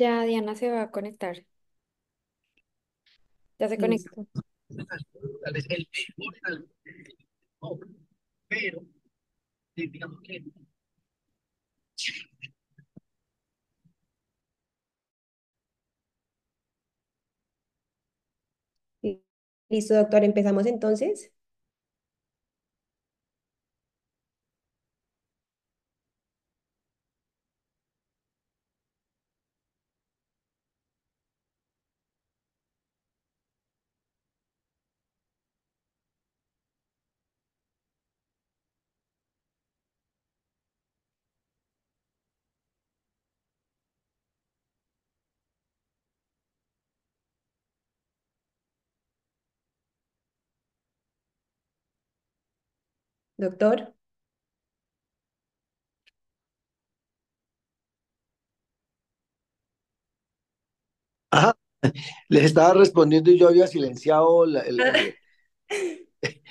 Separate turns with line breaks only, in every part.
Ya Diana se va a conectar. Ya se conectó. pero digamos que Listo, doctor, empezamos entonces. Doctor. les estaba respondiendo y yo había silenciado el,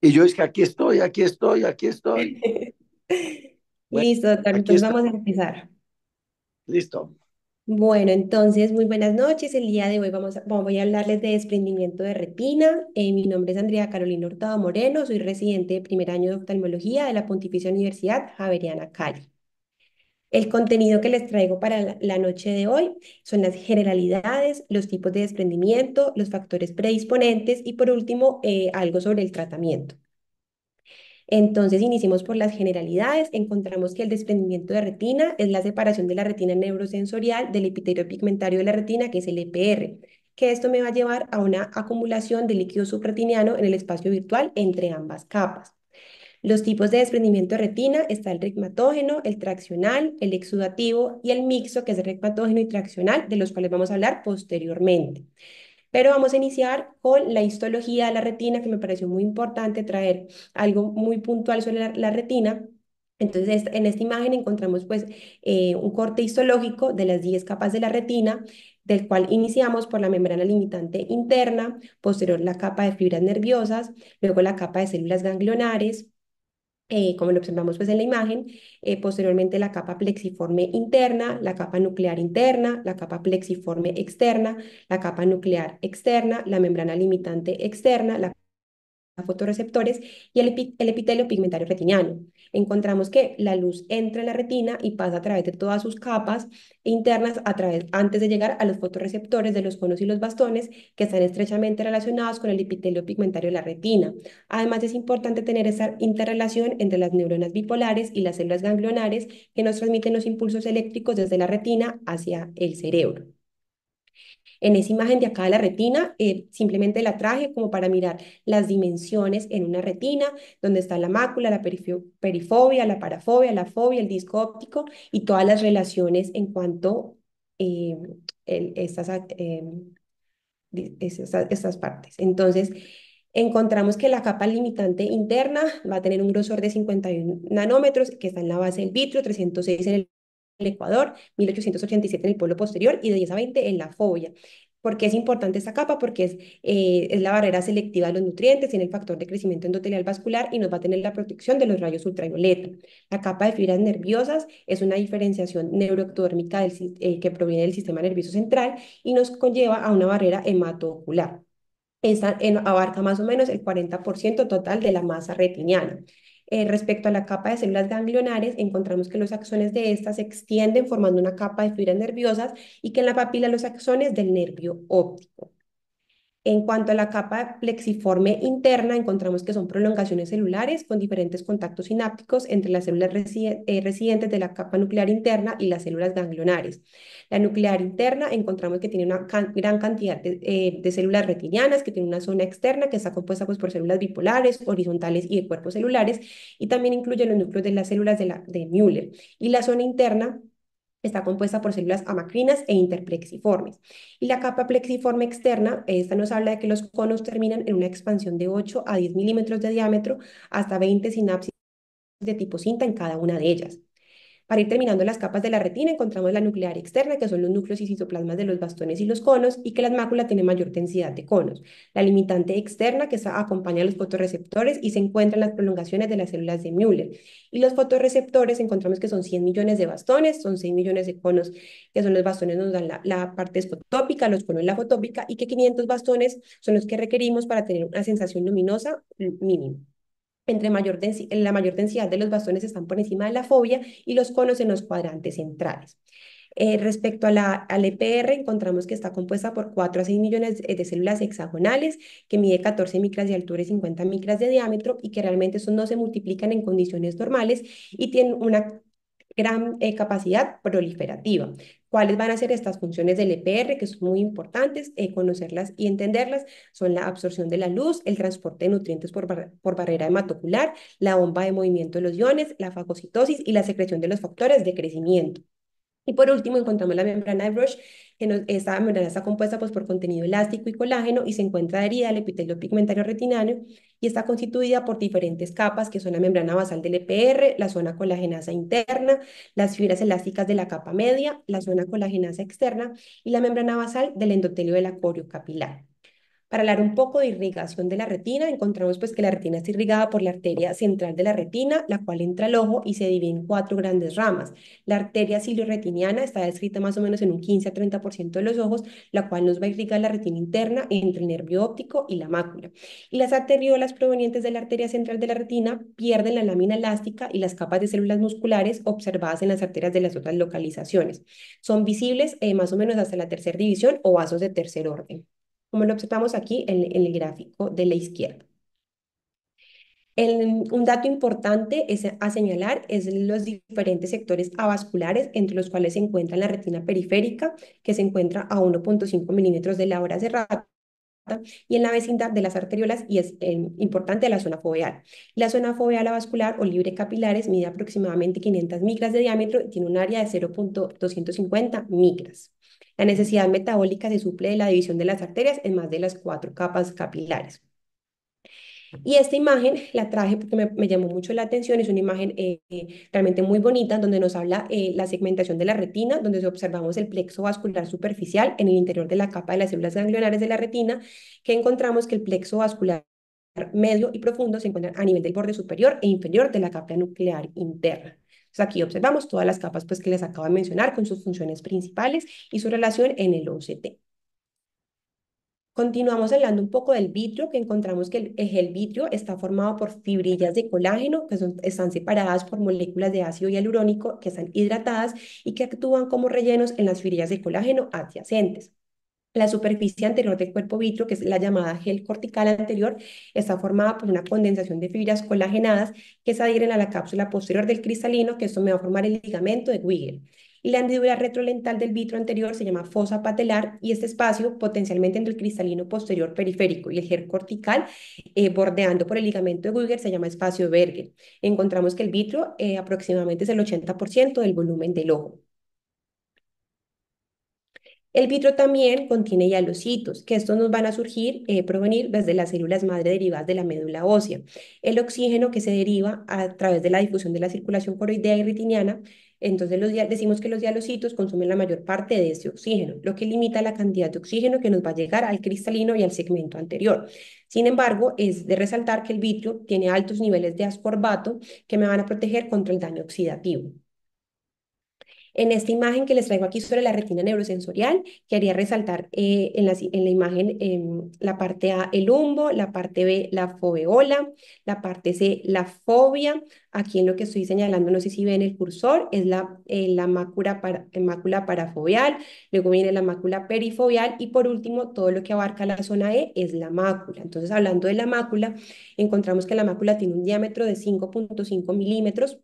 y yo es que aquí estoy, aquí estoy, aquí estoy.
Listo, doctor, entonces pues vamos
a empezar. Listo. Bueno, entonces, muy buenas noches. El día de hoy vamos a, voy a hablarles de desprendimiento de retina. Eh, mi nombre es Andrea Carolina Hurtado Moreno, soy residente de primer año de oftalmología de la Pontificia Universidad Javeriana Cali. El contenido que les traigo para la, noche de hoy son las generalidades, los tipos de desprendimiento, los factores predisponentes y por último eh, algo sobre el tratamiento. Entonces, iniciemos por las generalidades. Encontramos que el desprendimiento de retina es la separación de la retina neurosensorial del epitelio pigmentario de la retina, que es el EPR, que esto me va a llevar a una acumulación de líquido subretiniano en el espacio virtual entre ambas capas. Los tipos de desprendimiento de retina está el regmatógeno, el traccional, el exudativo y el mixo, que es el y traccional, de los cuales vamos a hablar posteriormente. Pero vamos a iniciar con la histología de la retina, que me pareció muy importante traer algo muy puntual sobre la, retina. Entonces, en esta imagen encontramos pues eh, un corte histológico de las 10 capas de la retina, del cual iniciamos por la membrana limitante interna, posterior la capa de fibras nerviosas, luego la capa de células ganglionares, eh, como lo observamos pues en la imagen, eh, posteriormente la capa plexiforme interna, la capa nuclear interna, la capa plexiforme externa, la capa nuclear externa, la membrana limitante externa, la fotoreceptores y el, epitelio pigmentario retiniano. Encontramos que la luz entra en la retina y pasa a través de todas sus capas internas a través, antes de llegar a los fotoreceptores de los conos y los bastones que están estrechamente relacionados con el epitelio pigmentario de la retina. Además es importante tener esa interrelación entre las neuronas bipolares y las células ganglionares que nos transmiten los impulsos eléctricos desde la retina hacia el cerebro. En esa imagen de acá de la retina, eh, simplemente la traje como para mirar las dimensiones en una retina, donde está la mácula, la perifobia, la parafobia, la fobia, el disco óptico y todas las relaciones en cuanto eh, eh estas, partes. Entonces, encontramos que la capa limitante interna va a tener un grosor de 51 nanómetros, que está en la base del vitro 306 en el el Ecuador, 1887 en el pueblo posterior y de 10 a 20 en la fobia. ¿Por qué es importante esta capa? Porque es, eh, es la barrera selectiva de los nutrientes, tiene el factor de crecimiento endotelial vascular y nos va a tener la protección de los rayos ultravioleta. La capa de fibras nerviosas es una diferenciación neuroectodérmica eh, que proviene del sistema nervioso central y nos conlleva a una barrera hematoocular. Esta abarca más o menos el 40% total de la masa retiniana. Eh, respecto a la capa de células ganglionares, encontramos que los axones de estas se extienden formando una capa de fibras nerviosas y que en la papila los axones del nervio óptico. En cuanto a la capa plexiforme interna, encontramos que son prolongaciones celulares con diferentes contactos sinápticos entre las células residentes eh, de la capa nuclear interna y las células ganglionares. La nuclear interna encontramos que tiene una gran cantidad de, eh, células retinianas, que tiene una zona externa que está compuesta pues, por células bipolares, horizontales y de cuerpos celulares, y también incluye los núcleos de las células de, la, de Müller. Y la zona interna está compuesta por células amacrinas e interplexiformes. Y la capa plexiforme externa, esta nos habla de que los conos terminan en una expansión de 8 a 10 milímetros de diámetro hasta 20 sinapsis de tipo cinta en cada una de ellas. Para ir terminando las capas de la retina encontramos la nuclear externa, que son los núcleos y citoplasmas de los bastones y los conos, y que la mácula tiene mayor densidad de conos. La limitante externa, que acompaña a los fotorreceptores y se encuentra en las prolongaciones de las células de Müller. Y los fotorreceptores encontramos que son 100 millones de bastones, son 6 millones de conos, que son los bastones nos dan la, parte fotópica, los conos la fotópica, y que 500 bastones son los que requerimos para tener una sensación luminosa mm, mínima entre mayor la mayor densidad de los bastones están por encima de la fobia y los conos en los cuadrantes centrales. Eh, respecto a la, al EPR, encontramos que está compuesta por 4 a 6 millones de células hexagonales, que mide 14 micras de altura y 50 micras de diámetro, y que realmente eso no se multiplican en condiciones normales y tienen una gran eh, capacidad proliferativa cuáles van a ser estas funciones del EPR que son muy importantes, eh, conocerlas y entenderlas, son la absorción de la luz, el transporte de nutrientes por, barrera hematocular, la bomba de movimiento de los iones, la fagocitosis y la secreción de los factores de crecimiento. Y por último, encontramos la membrana de Brush, esta membrana está compuesta pues, por contenido elástico y colágeno y se encuentra adherida al epitelio pigmentario retiniano y está constituida por diferentes capas que son la membrana basal del EPR, la zona colagenasa interna, las fibras elásticas de la capa media, la zona colagenasa externa y la membrana basal del endotelio del acorio capilar. Para hablar un poco de irrigación de la retina, encontramos pues que la retina está irrigada por la arteria central de la retina, la cual entra al ojo y se divide en cuatro grandes ramas. La arteria cilio-retiniana está descrita más o menos en un 15 a 30% de los ojos, la cual nos va a irrigar la retina interna entre el nervio óptico y la mácula. Y las arteriolas provenientes de la arteria central de la retina pierden la lámina elástica y las capas de células musculares observadas en las arterias de las otras localizaciones. Son visibles eh, más o menos hasta la tercera división o vasos de tercer orden como lo observamos aquí en, el gráfico de la izquierda. un dato importante a señalar es los diferentes sectores avasculares entre los cuales se encuentra la retina periférica, que se encuentra a 1.5 milímetros de la hora cerrada y en la vecindad de las arteriolas y es eh, importante la zona foveal. La zona foveal avascular o libre capilares mide aproximadamente 500 micras de diámetro y tiene un área de 0.250 micras. La necesidad metabólica se suple de la división de las arterias en más de las cuatro capas capilares. Y esta imagen la traje porque me, llamó mucho la atención, es una imagen eh, eh, realmente muy bonita donde nos habla eh, la segmentación de la retina, donde observamos el plexo vascular superficial en el interior de la capa de las células ganglionares de la retina, que encontramos que el plexo vascular medio y profundo se encuentra a nivel del borde superior e inferior de la capa nuclear interna aquí observamos todas las capas pues, que les acabo de mencionar con sus funciones principales y su relación en el OCT. Continuamos hablando un poco del vitrio, que encontramos que el, el vitrio está formado por fibrillas de colágeno que están separadas por moléculas de ácido hialurónico que están hidratadas y que actúan como rellenos en las fibrillas de colágeno adyacentes. La superficie anterior del cuerpo vitro, que es la llamada gel cortical anterior, está formada por una condensación de fibras colagenadas que se adhieren a la cápsula posterior del cristalino, que esto me va a formar el ligamento de Wiggle. Y la hendidura retrolental del vitro anterior se llama fosa patelar y este espacio potencialmente entre el cristalino posterior periférico y el gel cortical eh, bordeando por el ligamento de Wiggle se llama espacio Berger. Encontramos que el vitro eh, aproximadamente es el 80% del volumen del ojo. El vitro también contiene hialocitos, que estos nos van a surgir, eh, provenir desde las células madre derivadas de la médula ósea. El oxígeno que se deriva a través de la difusión de la circulación coroidea y retiniana, entonces los, decimos que los hialocitos consumen la mayor parte de ese oxígeno, lo que limita la cantidad de oxígeno que nos va a llegar al cristalino y al segmento anterior. Sin embargo, es de resaltar que el vitro tiene altos niveles de ascorbato que me van a proteger contra el daño oxidativo. En esta imagen que les traigo aquí sobre la retina neurosensorial, quería resaltar eh, en, la, imagen em, la parte A, el humbo, la parte B, la foveola, la parte C, la fobia. Aquí en lo que estoy señalando, no sé si ven el cursor, es la, eh, mácula, para, mácula luego viene la mácula perifobial, y por último todo lo que abarca la zona E es la mácula. Entonces, hablando de la mácula, encontramos que la mácula tiene un diámetro de 5.5 milímetros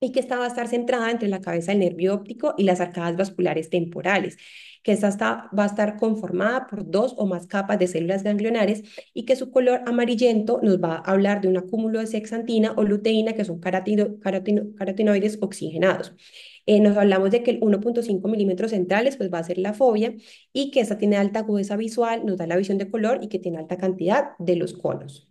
y que esta va a estar centrada entre la cabeza del nervio óptico y las arcadas vasculares temporales, que esta va a estar conformada por dos o más capas de células ganglionares y que su color amarillento nos va a hablar de un acúmulo de sexantina o luteína, que son carotino, carotinoides oxigenados. Eh, nos hablamos de que el 1.5 milímetros centrales pues va a ser la fobia y que esta tiene alta agudeza visual, nos da la visión de color y que tiene alta cantidad de los conos.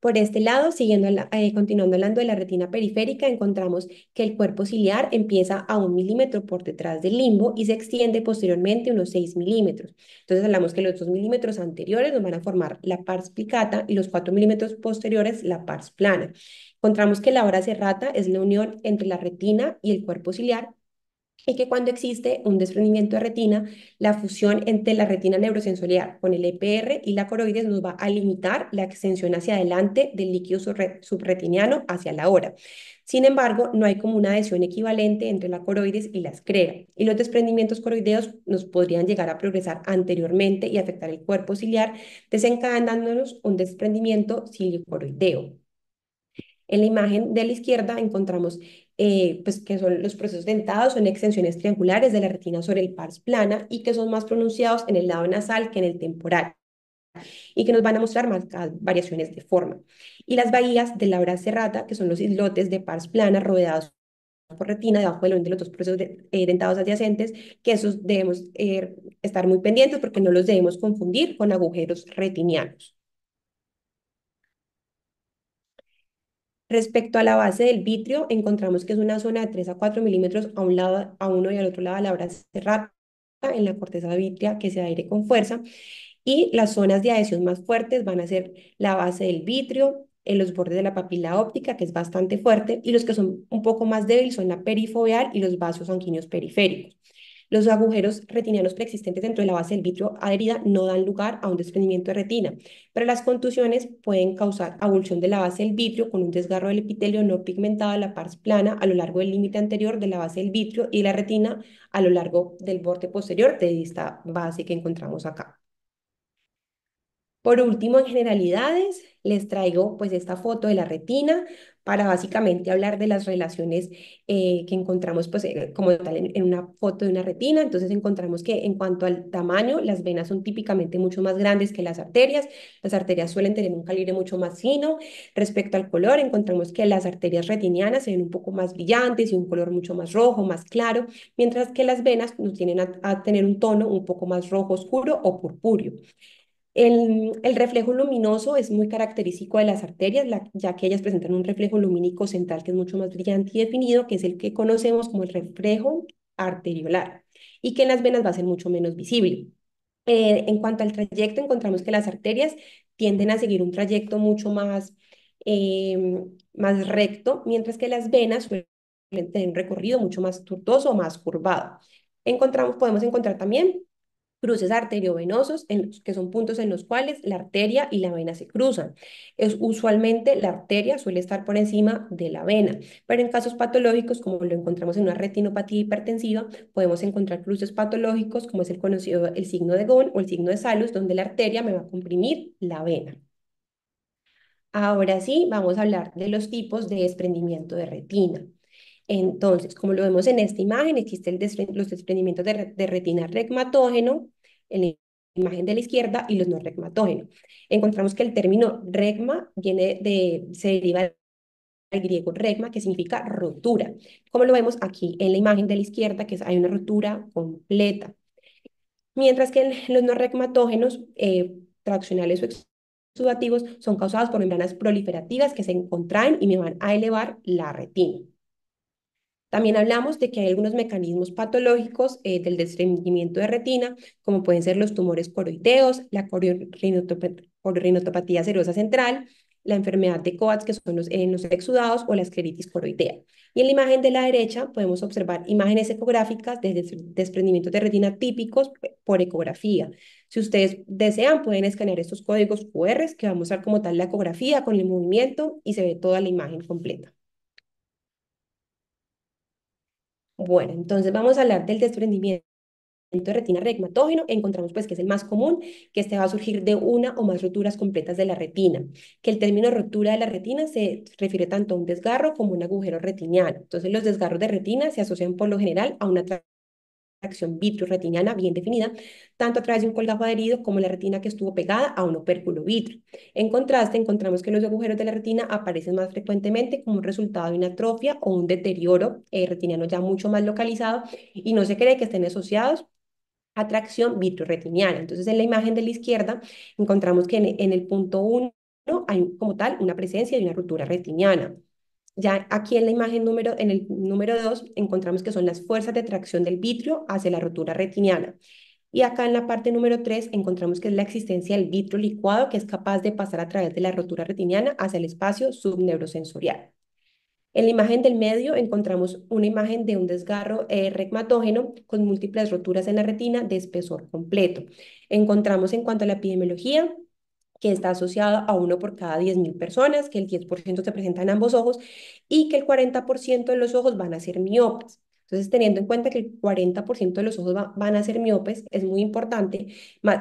Por este lado, siguiendo eh, continuando hablando de la retina periférica, encontramos que el cuerpo ciliar empieza a un milímetro por detrás del limbo y se extiende posteriormente unos 6 milímetros. Entonces hablamos que los 2 milímetros anteriores nos van a formar la pars plicata y los 4 milímetros posteriores la pars plana. Encontramos que la hora serrata es la unión entre la retina y el cuerpo ciliar es que cuando existe un desprendimiento de retina, la fusión entre la retina neurosensorial con el EPR y la coroides nos va a limitar la extensión hacia adelante del líquido subretiniano hacia la hora. Sin embargo, no hay como una adhesión equivalente entre la coroides y la escrea, y los desprendimientos coroideos nos podrían llegar a progresar anteriormente y afectar el cuerpo ciliar, desencadenándonos un desprendimiento ciliocoroideo. En la imagen de la izquierda encontramos eh, pues que son los procesos dentados, son extensiones triangulares de la retina sobre el pars plana y que son más pronunciados en el lado nasal que en el temporal y que nos van a mostrar más variaciones de forma. Y las bahías de la hora serrata, que son los islotes de pars plana rodeados por retina debajo de los dos procesos eh, dentados adyacentes, que esos debemos eh, estar muy pendientes porque no los debemos confundir con agujeros retinianos. Respecto a la base del vitrio, encontramos que es una zona de 3 a 4 milímetros a un lado, a uno y al otro lado de la brasa cerrada en la corteza vitrea que se aire con fuerza. Y las zonas de adhesión más fuertes van a ser la base del vitrio, en eh, los bordes de la papila óptica, que es bastante fuerte, y los que son un poco más débiles son la perifoveal y los vasos sanguíneos periféricos. Los agujeros retinianos preexistentes dentro de la base del vitrio adherida no dan lugar a un desprendimiento de retina, pero las contusiones pueden causar abulsión de la base del vitrio con un desgarro del epitelio no pigmentado de la pars plana a lo largo del límite anterior de la base del vitrio y la retina a lo largo del borde posterior de esta base que encontramos acá. Por último, en generalidades, les traigo pues esta foto de la retina para básicamente hablar de las relaciones eh, que encontramos pues, eh, como tal en, una foto de una retina. Entonces encontramos que en cuanto al tamaño, las venas son típicamente mucho más grandes que las arterias. Las arterias suelen tener un calibre mucho más fino. Respecto al color, encontramos que las arterias retinianas se ven un poco más brillantes y un color mucho más rojo, más claro, mientras que las venas nos tienen a tener un tono un poco más rojo oscuro o purpúreo. El, reflejo luminoso es muy característico de las arterias, ya que ellas presentan un reflejo lumínico central que es mucho más brillante y definido, que es el que conocemos como el reflejo arteriolar, y que en las venas va a ser mucho menos visible. Eh, en cuanto al trayecto, encontramos que las arterias tienden a seguir un trayecto mucho más, em, más recto, mientras que las venas suelen tener un recorrido mucho más tortuoso o más curvado. Encontramos, podemos encontrar también cruces arteriovenosos, en que son puntos en los cuales la arteria y la vena se cruzan. Es, usualmente la arteria suele estar por encima de la vena, pero en casos patológicos, como lo encontramos en una retinopatía hipertensiva, podemos encontrar cruces patológicos, como es el conocido el signo de gon o el signo de Salus, donde la arteria me va a comprimir la vena. Ahora sí, vamos a hablar de los tipos de desprendimiento de retina. Entonces, como lo vemos en esta imagen, existen los desprendimientos de, retina regmatógeno, en la imagen de la izquierda, y los no regmatógenos. Encontramos que el término regma viene de, se deriva del griego regma, que significa rotura, como lo vemos aquí en la imagen de la izquierda, que hay una rotura completa. Mientras que los no regmatógenos eh, traccionales o exudativos son causados por membranas proliferativas que se contraen y me van a elevar la retina. También hablamos de que hay algunos mecanismos patológicos eh, del desprendimiento de retina, como pueden ser los tumores coroideos, la corrinotopatía serosa central, la enfermedad de Coats, que son eh, los, exudados, o la escleritis coroidea. Y en la imagen de la derecha podemos observar imágenes ecográficas de desprendimiento de retina típicos por ecografía. Si ustedes desean, pueden escanear estos códigos QR que vamos a mostrar como tal la ecografía con el movimiento y se ve toda la imagen completa. Bueno, entonces vamos a hablar del desprendimiento de retina regmatógeno, encontramos pues que es el más común, que este va a surgir de una o más roturas completas de la retina, que el término rotura de la retina se refiere tanto a un desgarro como a un agujero retiniano. Entonces los desgarros de retina se asocian por lo general a una acción vitro-retiniana bien definida, tanto a través de un colgajo adherido como la retina que estuvo pegada a un opérculo vitro. En contraste, encontramos que los agujeros de la retina aparecen más frecuentemente como resultado de una atrofia o un deterioro eh, retiniano ya mucho más localizado y no se cree que estén asociados a tracción vitro-retiniana. Entonces, en la imagen de la izquierda encontramos que en, en el punto 1 hay como tal una presencia de una ruptura retiniana. Ya aquí en la imagen número, en el número 2, encontramos que son las fuerzas de tracción del vitrio hacia la rotura retiniana. Y acá en la parte número 3 encontramos que es la existencia del vitrio licuado que es capaz de pasar a través de la rotura retiniana hacia el espacio subneurosensorial. En la imagen del medio encontramos una imagen de un desgarro eh, regmatógeno con múltiples roturas en la retina de espesor completo. Encontramos en cuanto a la epidemiología que está asociada a uno por cada 10.000 personas, que el 10% se presenta en ambos ojos y que el 40% de los ojos van a ser miopes. Entonces, teniendo en cuenta que el 40% de los ojos van a ser miopes, es muy importante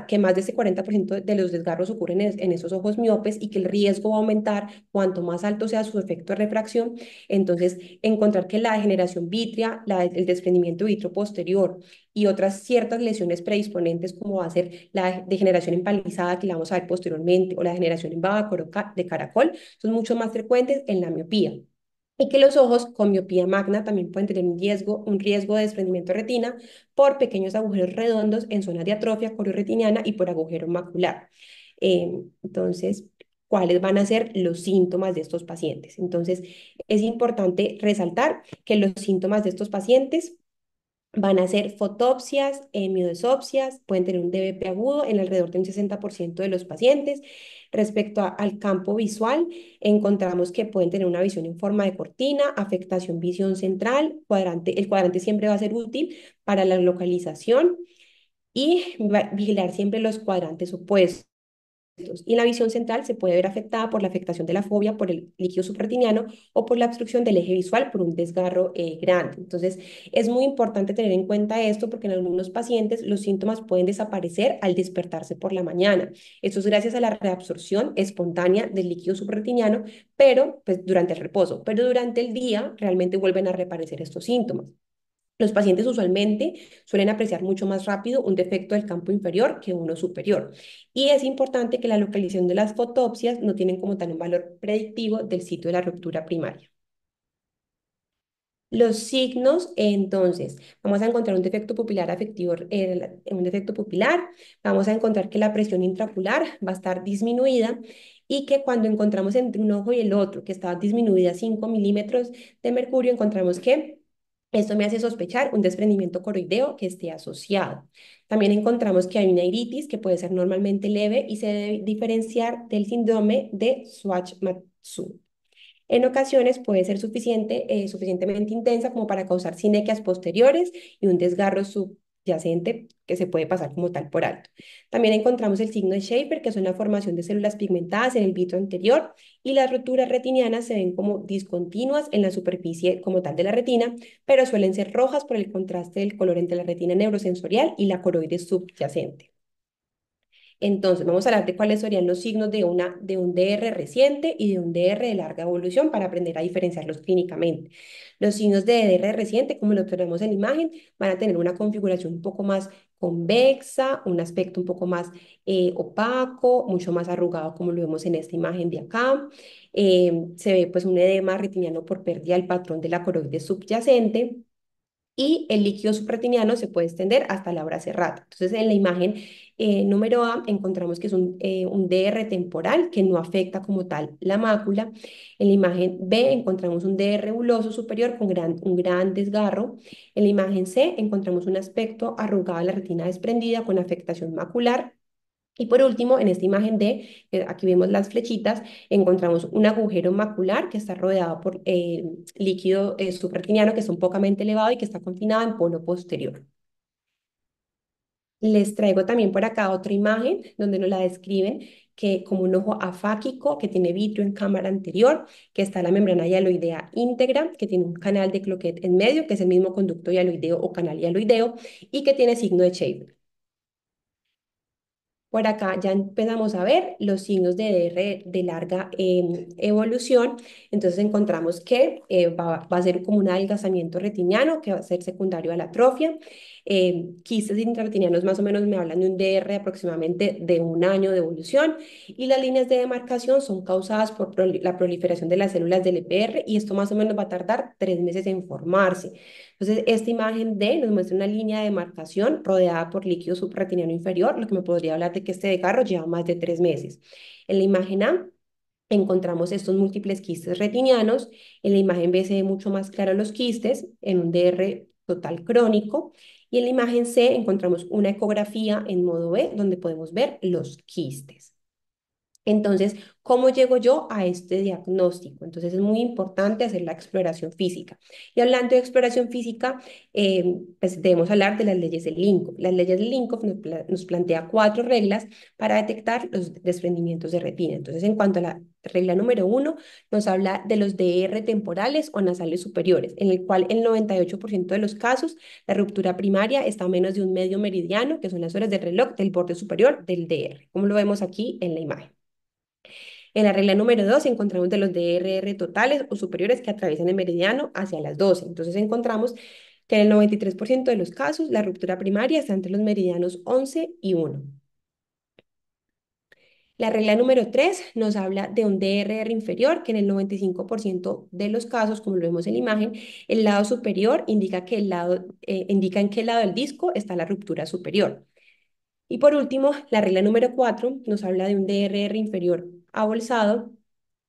que más de ese 40% de los desgarros ocurren en, esos ojos miopes y que el riesgo va a aumentar cuanto más alto sea su efecto de refracción. Entonces, encontrar que la degeneración vitrea, el desprendimiento vitro posterior y otras ciertas lesiones predisponentes como va a ser la degeneración empalizada que la vamos a ver posteriormente o la degeneración en baba de caracol, son mucho más frecuentes en la miopía y que los ojos con miopía magna también pueden tener un riesgo, un riesgo de desprendimiento de retina por pequeños agujeros redondos en zonas de atrofia corioretiniana y por agujero macular. Eh, entonces, ¿cuáles van a ser los síntomas de estos pacientes? Entonces, es importante resaltar que los síntomas de estos pacientes van a hacer fotopsias, pueden tener un DBP agudo en alrededor del un 60% de los pacientes. Respecto al campo visual, encontramos que pueden tener una visión en forma de cortina, afectación visión central, cuadrante, el cuadrante siempre va a ser útil para la localización y vigilar siempre los cuadrantes opuestos y la visión central se puede ver afectada por la afectación de la fobia por el líquido supratiniano o por la obstrucción del eje visual por un desgarro eh, grande. Entonces, es muy importante tener en cuenta esto porque en algunos pacientes los síntomas pueden desaparecer al despertarse por la mañana. Esto es gracias a la reabsorción espontánea del líquido supratiniano pero pues, durante el reposo, pero durante el día realmente vuelven a reaparecer estos síntomas. Los pacientes usualmente suelen apreciar mucho más rápido un defecto del campo inferior que uno superior. Y es importante que la localización de las fotopsias no tienen como tal un valor predictivo del sitio de la ruptura primaria. Los signos, entonces, vamos a encontrar un defecto pupilar afectivo, un defecto pupilar, vamos a encontrar que la presión intracular va a estar disminuida y que cuando encontramos entre un ojo y el otro, que estaba disminuida 5 milímetros de mercurio, encontramos que esto me hace sospechar un desprendimiento coroideo que esté asociado. También encontramos que hay una iritis que puede ser normalmente leve y se debe diferenciar del síndrome de swatch matsu En ocasiones puede ser suficiente, eh, suficientemente intensa como para causar cinequias posteriores y un desgarro sub yacente que se puede pasar como tal por alto. También encontramos el signo de Schaefer, que es una formación de células pigmentadas en el vitro anterior, y las roturas retinianas se ven como discontinuas en la superficie como tal de la retina, pero suelen ser rojas por el contraste del color entre la retina neurosensorial y la coroides subyacente. Entonces, vamos a hablar de cuáles serían los signos de, una, de un DR reciente y de un DR de larga evolución para aprender a diferenciarlos clínicamente. Los signos de DR reciente, como lo tenemos en la imagen, van a tener una configuración un poco más convexa, un aspecto un poco más eh, opaco, mucho más arrugado como lo vemos en esta imagen de acá. Eh, se ve pues un edema retiniano por pérdida del patrón de la coroides subyacente y el líquido supratiniano se puede extender hasta la obra cerrada. Entonces, en la imagen eh, número A encontramos que es un, eh, DR temporal que no afecta como tal la mácula. En la imagen B encontramos un DR buloso superior con un gran desgarro. En la imagen C encontramos un aspecto arrugado de la retina desprendida con afectación macular. Y por último, en esta imagen de, eh, aquí vemos las flechitas, encontramos un agujero macular que está rodeado por eh, líquido eh, que es un pocamente elevado y que está confinado en polo posterior. Les traigo también por acá otra imagen donde nos la describen que como un ojo afáquico que tiene vitrio en cámara anterior, que está la membrana hialoidea íntegra, que tiene un canal de cloquet en medio, que es el mismo conducto hialoideo o canal hialoideo, y que tiene signo de shape por acá ya empezamos a ver los signos de DR de larga em, evolución. Entonces encontramos que eh, va, va, a ser como un adelgazamiento retiniano que va a ser secundario a la atrofia. Eh, quistes intraretinianos más o menos me hablan de un DR aproximadamente de un año de evolución y las líneas de demarcación son causadas por la proliferación de las células del EPR y esto más o menos va a tardar tres meses en formarse. Entonces, esta imagen D nos muestra una línea de demarcación rodeada por líquido subretiniano inferior, lo que me podría hablar de que este de carro lleva más de tres meses. En la imagen A encontramos estos múltiples quistes retinianos. En la imagen B se ve mucho más claro los quistes en un DR total crónico. Y en la imagen C encontramos una ecografía en modo B donde podemos ver los quistes. Entonces, ¿cómo llego yo a este diagnóstico? Entonces, es muy importante hacer la exploración física. Y hablando de exploración física, eh, pues, debemos hablar de las leyes de Lincoln. Las leyes de Lincoln nos, nos plantea cuatro reglas para detectar los desprendimientos de retina. Entonces, en cuanto a la regla número uno, nos habla de los DR temporales o nasales superiores, en el cual el 98% de los casos, la ruptura primaria está a menos de un medio meridiano, que son las horas del reloj del borde superior del DR, como lo vemos aquí en la imagen. En la regla número 2 encontramos de los DRR totales o superiores que atraviesan el meridiano hacia las 12. Entonces encontramos que en el 93% de los casos la ruptura primaria está entre los meridianos 11 y 1. La regla número 3 nos habla de un DRR inferior, que en el 95% de los casos, como lo vemos en la imagen, el lado superior indica, que el lado, eh, indica en qué lado del disco está la ruptura superior. Y por último, la regla número 4 nos habla de un DRR inferior abolsado,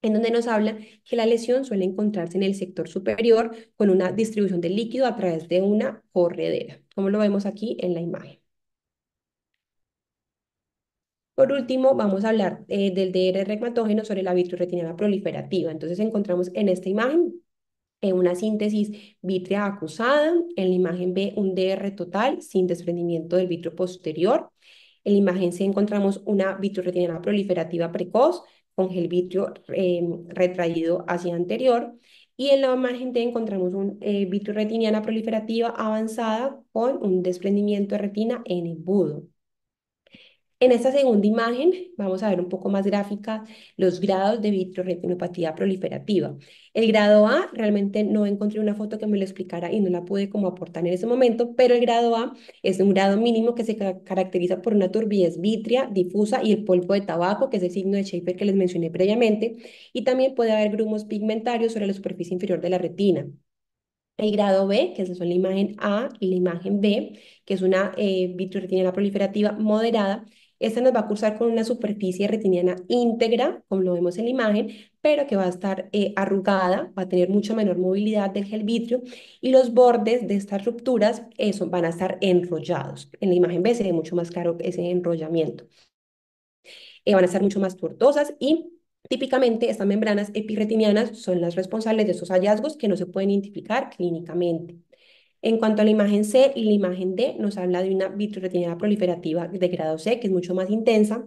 en donde nos habla que la lesión suele encontrarse en el sector superior con una distribución de líquido a través de una corredera, como lo vemos aquí en la imagen. Por último, vamos a hablar eh, del DR regmatógeno sobre la vitrio-retiniana proliferativa. Entonces encontramos en esta imagen en eh, una síntesis vitrea acusada, en la imagen B un DR total sin desprendimiento del vitrio posterior, en la imagen C encontramos una vitrio-retiniana proliferativa precoz con el vitrio eh, retraído hacia anterior, y en la imagen D encontramos un eh, proliferativa avanzada con un desprendimiento de retina en embudo. En esta segunda imagen vamos a ver un poco más gráfica los grados de vitroretinopatía proliferativa. El grado A, realmente no encontré una foto que me lo explicara y no la pude como aportar en ese momento, pero el grado A es un grado mínimo que se caracteriza por una turbidez vitrea difusa y el polvo de tabaco, que es el signo de Schaefer que les mencioné previamente, y también puede haber grumos pigmentarios sobre la superficie inferior de la retina. El grado B, que son la imagen A y la imagen B, que es una eh, proliferativa moderada, esta nos va a cursar con una superficie retiniana íntegra, como lo vemos en la imagen, pero que va a estar eh, arrugada, va a tener mucha menor movilidad del gel vitrio y los bordes de estas rupturas van a estar enrollados. En la imagen B se ve mucho más claro ese enrollamiento. Eh, van a estar mucho más tortosas y Típicamente estas membranas epirretinianas son las responsables de estos hallazgos que no se pueden identificar clínicamente. En cuanto a la imagen C, y la imagen D nos habla de una vitroretinidad proliferativa de grado C, que es mucho más intensa,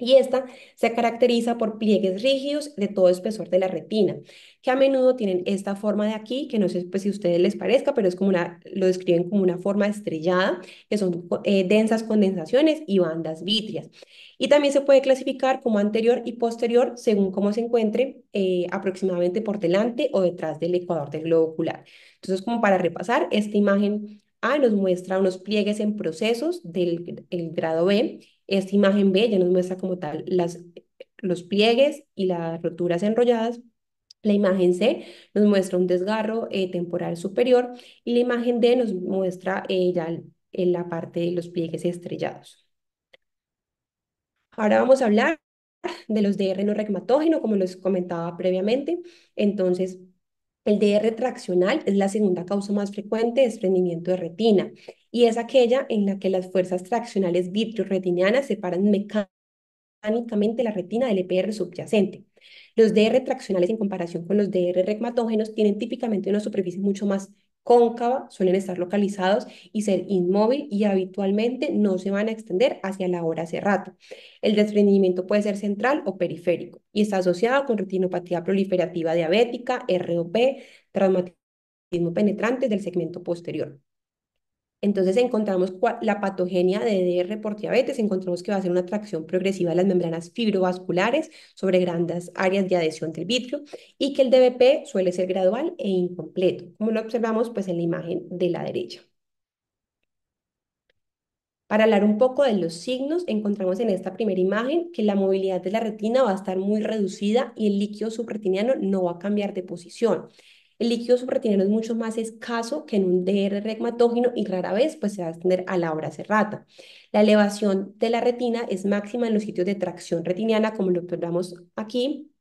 y esta se caracteriza por pliegues rígidos de todo espesor de la retina, que a menudo tienen esta forma de aquí, que no sé pues, si a ustedes les parezca, pero es como una, lo describen como una forma estrellada, que son eh, densas condensaciones y bandas vítreas. Y también se puede clasificar como anterior y posterior según cómo se encuentre eh, aproximadamente por delante o detrás del ecuador del globo ocular. Entonces, como para repasar, esta imagen A ah, nos muestra unos pliegues en procesos del grado B esta imagen B ya nos muestra como tal las, los pliegues y las roturas enrolladas. La imagen C nos muestra un desgarro eh, temporal superior y la imagen D nos muestra eh, ya en la parte de los pliegues estrellados. Ahora vamos a hablar de los DR no regmatógeno, como les comentaba previamente. Entonces, el DR traccional es la segunda causa más frecuente de desprendimiento de retina y es aquella en la que las fuerzas traccionales vitro retinianas separan mecánicamente la retina del EPR subyacente. Los DR traccionales en comparación con los DR regmatógenos tienen típicamente una superficie mucho más cóncava suelen estar localizados y ser inmóvil y habitualmente no se van a extender hacia la hora cerrata. El desprendimiento puede ser central o periférico y está asociado con retinopatía proliferativa diabética, ROP, traumatismo penetrante del segmento posterior. Entonces encontramos la patogenia de DR por diabetes, encontramos que va a ser una tracción progresiva de las membranas fibrovasculares sobre grandes áreas de adhesión del vitrio y que el DBP suele ser gradual e incompleto, como lo observamos pues en la imagen de la derecha. Para hablar un poco de los signos, encontramos en esta primera imagen que la movilidad de la retina va a estar muy reducida y el líquido subretiniano no va a cambiar de posición. El líquido subretiniano es mucho más escaso que en un DR regmatógeno y rara vez pues, se va a extender a la obra cerrata. La elevación de la retina es máxima en los sitios de tracción retiniana, como lo observamos aquí,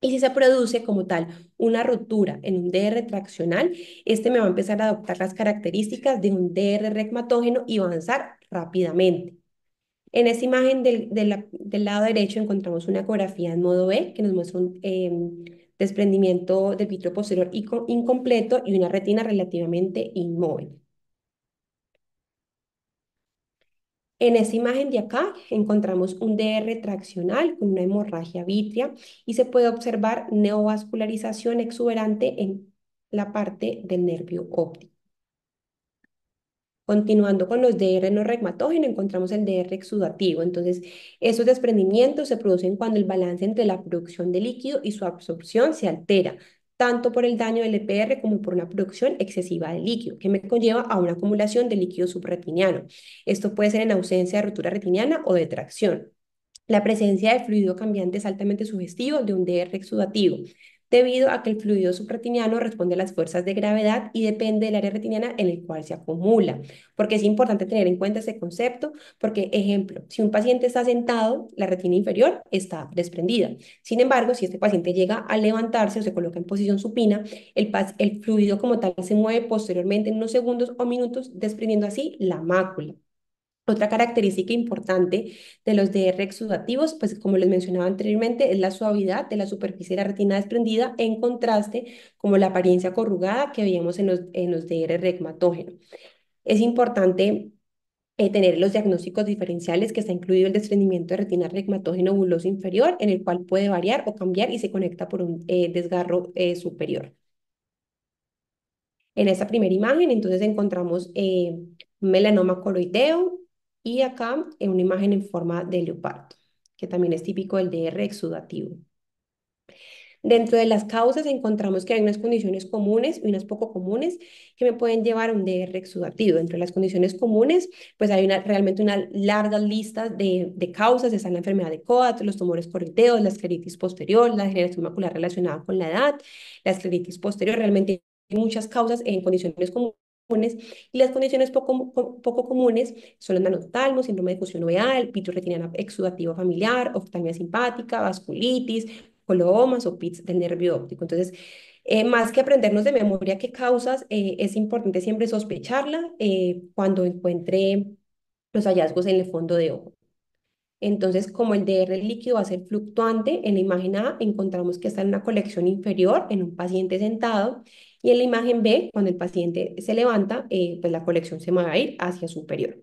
y si se produce como tal una rotura en un DR traccional, este me va a empezar a adoptar las características de un DR regmatógeno y avanzar rápidamente. En esta imagen del, lado derecho encontramos una ecografía en modo B que nos muestra un, em, desprendimiento del vitro posterior incompleto y una retina relativamente inmóvil. En esta imagen de acá encontramos un DR traccional con una hemorragia vitrea y se puede observar neovascularización exuberante en la parte del nervio óptico. Continuando con los DR no regmatógeno, encontramos el DR exudativo. Entonces, estos desprendimientos se producen cuando el balance entre la producción de líquido y su absorción se altera, tanto por el daño del EPR como por una producción excesiva de líquido, que me conlleva a una acumulación de líquido subretiniano. Esto puede ser en ausencia de rotura retiniana o de tracción. La presencia de fluido cambiante es altamente sugestivo de un DR exudativo debido a que el fluido subretiniano responde a las fuerzas de gravedad y depende del área retiniana en el cual se acumula. Porque es importante tener en cuenta ese concepto, porque, ejemplo, si un paciente está sentado, la retina inferior está desprendida. Sin embargo, si este paciente llega a levantarse o se coloca en posición supina, el, el fluido como tal se mueve posteriormente en unos segundos o minutos, desprendiendo así la mácula. Otra característica importante de los DR exudativos, pues como les mencionaba anteriormente, es la suavidad de la superficie de la retina desprendida en contraste con la apariencia corrugada que veíamos en los, en los DR regmatógenos. Es importante eh, tener los diagnósticos diferenciales que está incluido el desprendimiento de retina regmatógeno buloso inferior, en el cual puede variar o cambiar y se conecta por un eh, desgarro eh, superior. En esta primera imagen, entonces encontramos melanoma coloideo, y acá en una imagen en forma de leopardo, que también es típico del DR exudativo. Dentro de las causas encontramos que hay unas condiciones comunes y unas poco comunes que me pueden llevar a un DR exudativo. Dentro de las condiciones comunes, pues hay una, realmente una larga lista de, causas. Está la enfermedad de COAT, los tumores corrideos, la escleritis posterior, la degeneración macular relacionada con la edad, la escleritis posterior. Realmente hay muchas causas en condiciones comunes y las condiciones poco, poco comunes son el nanotalmos, síndrome de fusión oveal, retiniana exudativa familiar, oftalmia simpática, vasculitis, colomas o PITs del nervio óptico. Entonces, eh, más que aprendernos de memoria qué causas, eh, es importante siempre sospecharla eh, cuando encuentre los hallazgos en el fondo de ojo. Entonces, como el DR líquido va a ser fluctuante, en la imagen A encontramos que está en una colección inferior, en un paciente sentado, y en la imagen B, cuando el paciente se levanta, eh, pues la colección se va a ir hacia superior.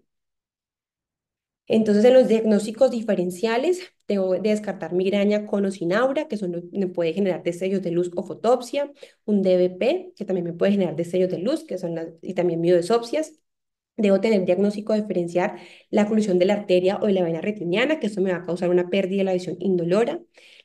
Entonces, en los diagnósticos diferenciales, debo descartar migraña con o sin aura, que son, me puede generar destellos de luz o fotopsia, un DBP, que también me puede generar destellos de luz, que son y también miodesopsias. Debo tener diagnóstico diferencial la oclusión de la arteria o de la vena retiniana, que eso me va a causar una pérdida de la visión indolora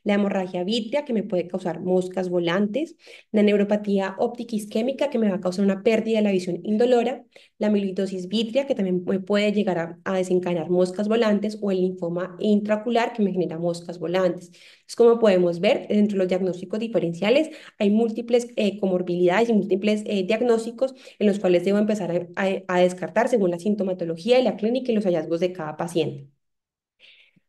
la hemorragia vítrea, que me puede causar moscas volantes, la neuropatía óptica isquémica, que me va a causar una pérdida de la visión indolora, la amiloidosis vítrea, que también me puede llegar a, desencadenar moscas volantes, o el linfoma intracular que me genera moscas volantes. como podemos ver, dentro de los diagnósticos diferenciales hay múltiples eh, comorbilidades y múltiples eh, diagnósticos en los cuales debo empezar a, descartar según la sintomatología y la clínica y los hallazgos de cada paciente.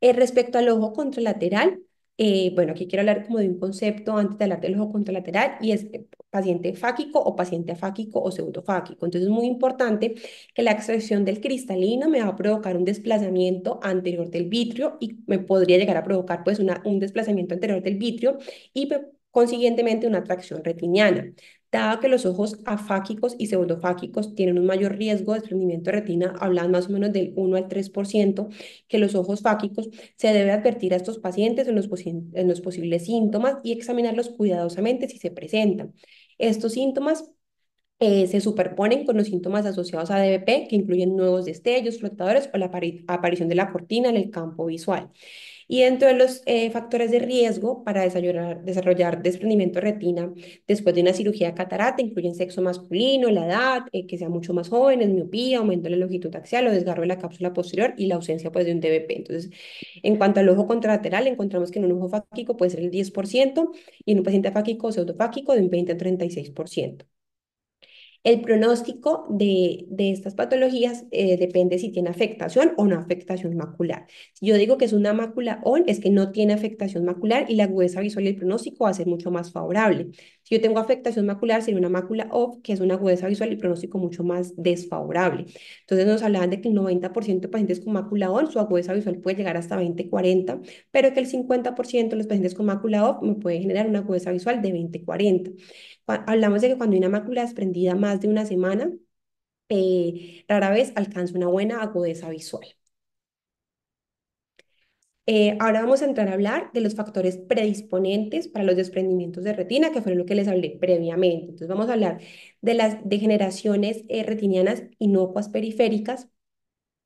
En eh, respecto al ojo contralateral, eh, bueno, aquí quiero hablar como de un concepto antes de hablar del ojo contralateral y es eh, paciente fáquico o paciente afáquico o pseudofáquico. Entonces es muy importante que la extracción del cristalino me va a provocar un desplazamiento anterior del vitrio y me podría llegar a provocar pues un desplazamiento anterior del vitrio y pues, consiguientemente una atracción retiniana. Dado que los ojos afáquicos y pseudofáquicos tienen un mayor riesgo de desprendimiento de retina, hablan más o menos del 1 al 3%, que los ojos fáquicos, se debe advertir a estos pacientes en los, posibles síntomas y examinarlos cuidadosamente si se presentan. Estos síntomas eh, se superponen con los síntomas asociados a DBP, que incluyen nuevos destellos, flotadores o la aparición de la cortina en el campo visual. Y dentro de los eh, factores de riesgo para desarrollar, desprendimiento de retina después de una cirugía catarata incluyen sexo masculino, la edad, eh, que sea mucho más joven, miopía, aumento de la longitud axial o desgarro de la cápsula posterior y la ausencia pues, de un DVP. Entonces, en cuanto al ojo contralateral, encontramos que en un ojo fáctico puede ser el 10% y en un paciente fáquico o pseudofáctico de un 20 a 36%. El pronóstico de, estas patologías eh, depende si tiene afectación o no afectación macular. Si yo digo que es una mácula on, es que no tiene afectación macular y la agudeza visual y el pronóstico va a ser mucho más favorable. Si yo tengo afectación macular, sería una mácula off, que es una agudeza visual y pronóstico mucho más desfavorable. Entonces nos hablaban de que el 90% de pacientes con mácula on, su agudeza visual puede llegar hasta 20-40, pero que el 50% de los pacientes con mácula off me puede generar una agudeza visual de 20-40 hablamos de que cuando una mácula desprendida más de una semana, eh, rara vez alcanza una buena agudeza visual. Eh, ahora vamos a entrar a hablar de los factores predisponentes para los desprendimientos de retina, que fueron lo que les hablé previamente. Entonces vamos a hablar de las degeneraciones eh, retinianas inocuas periféricas,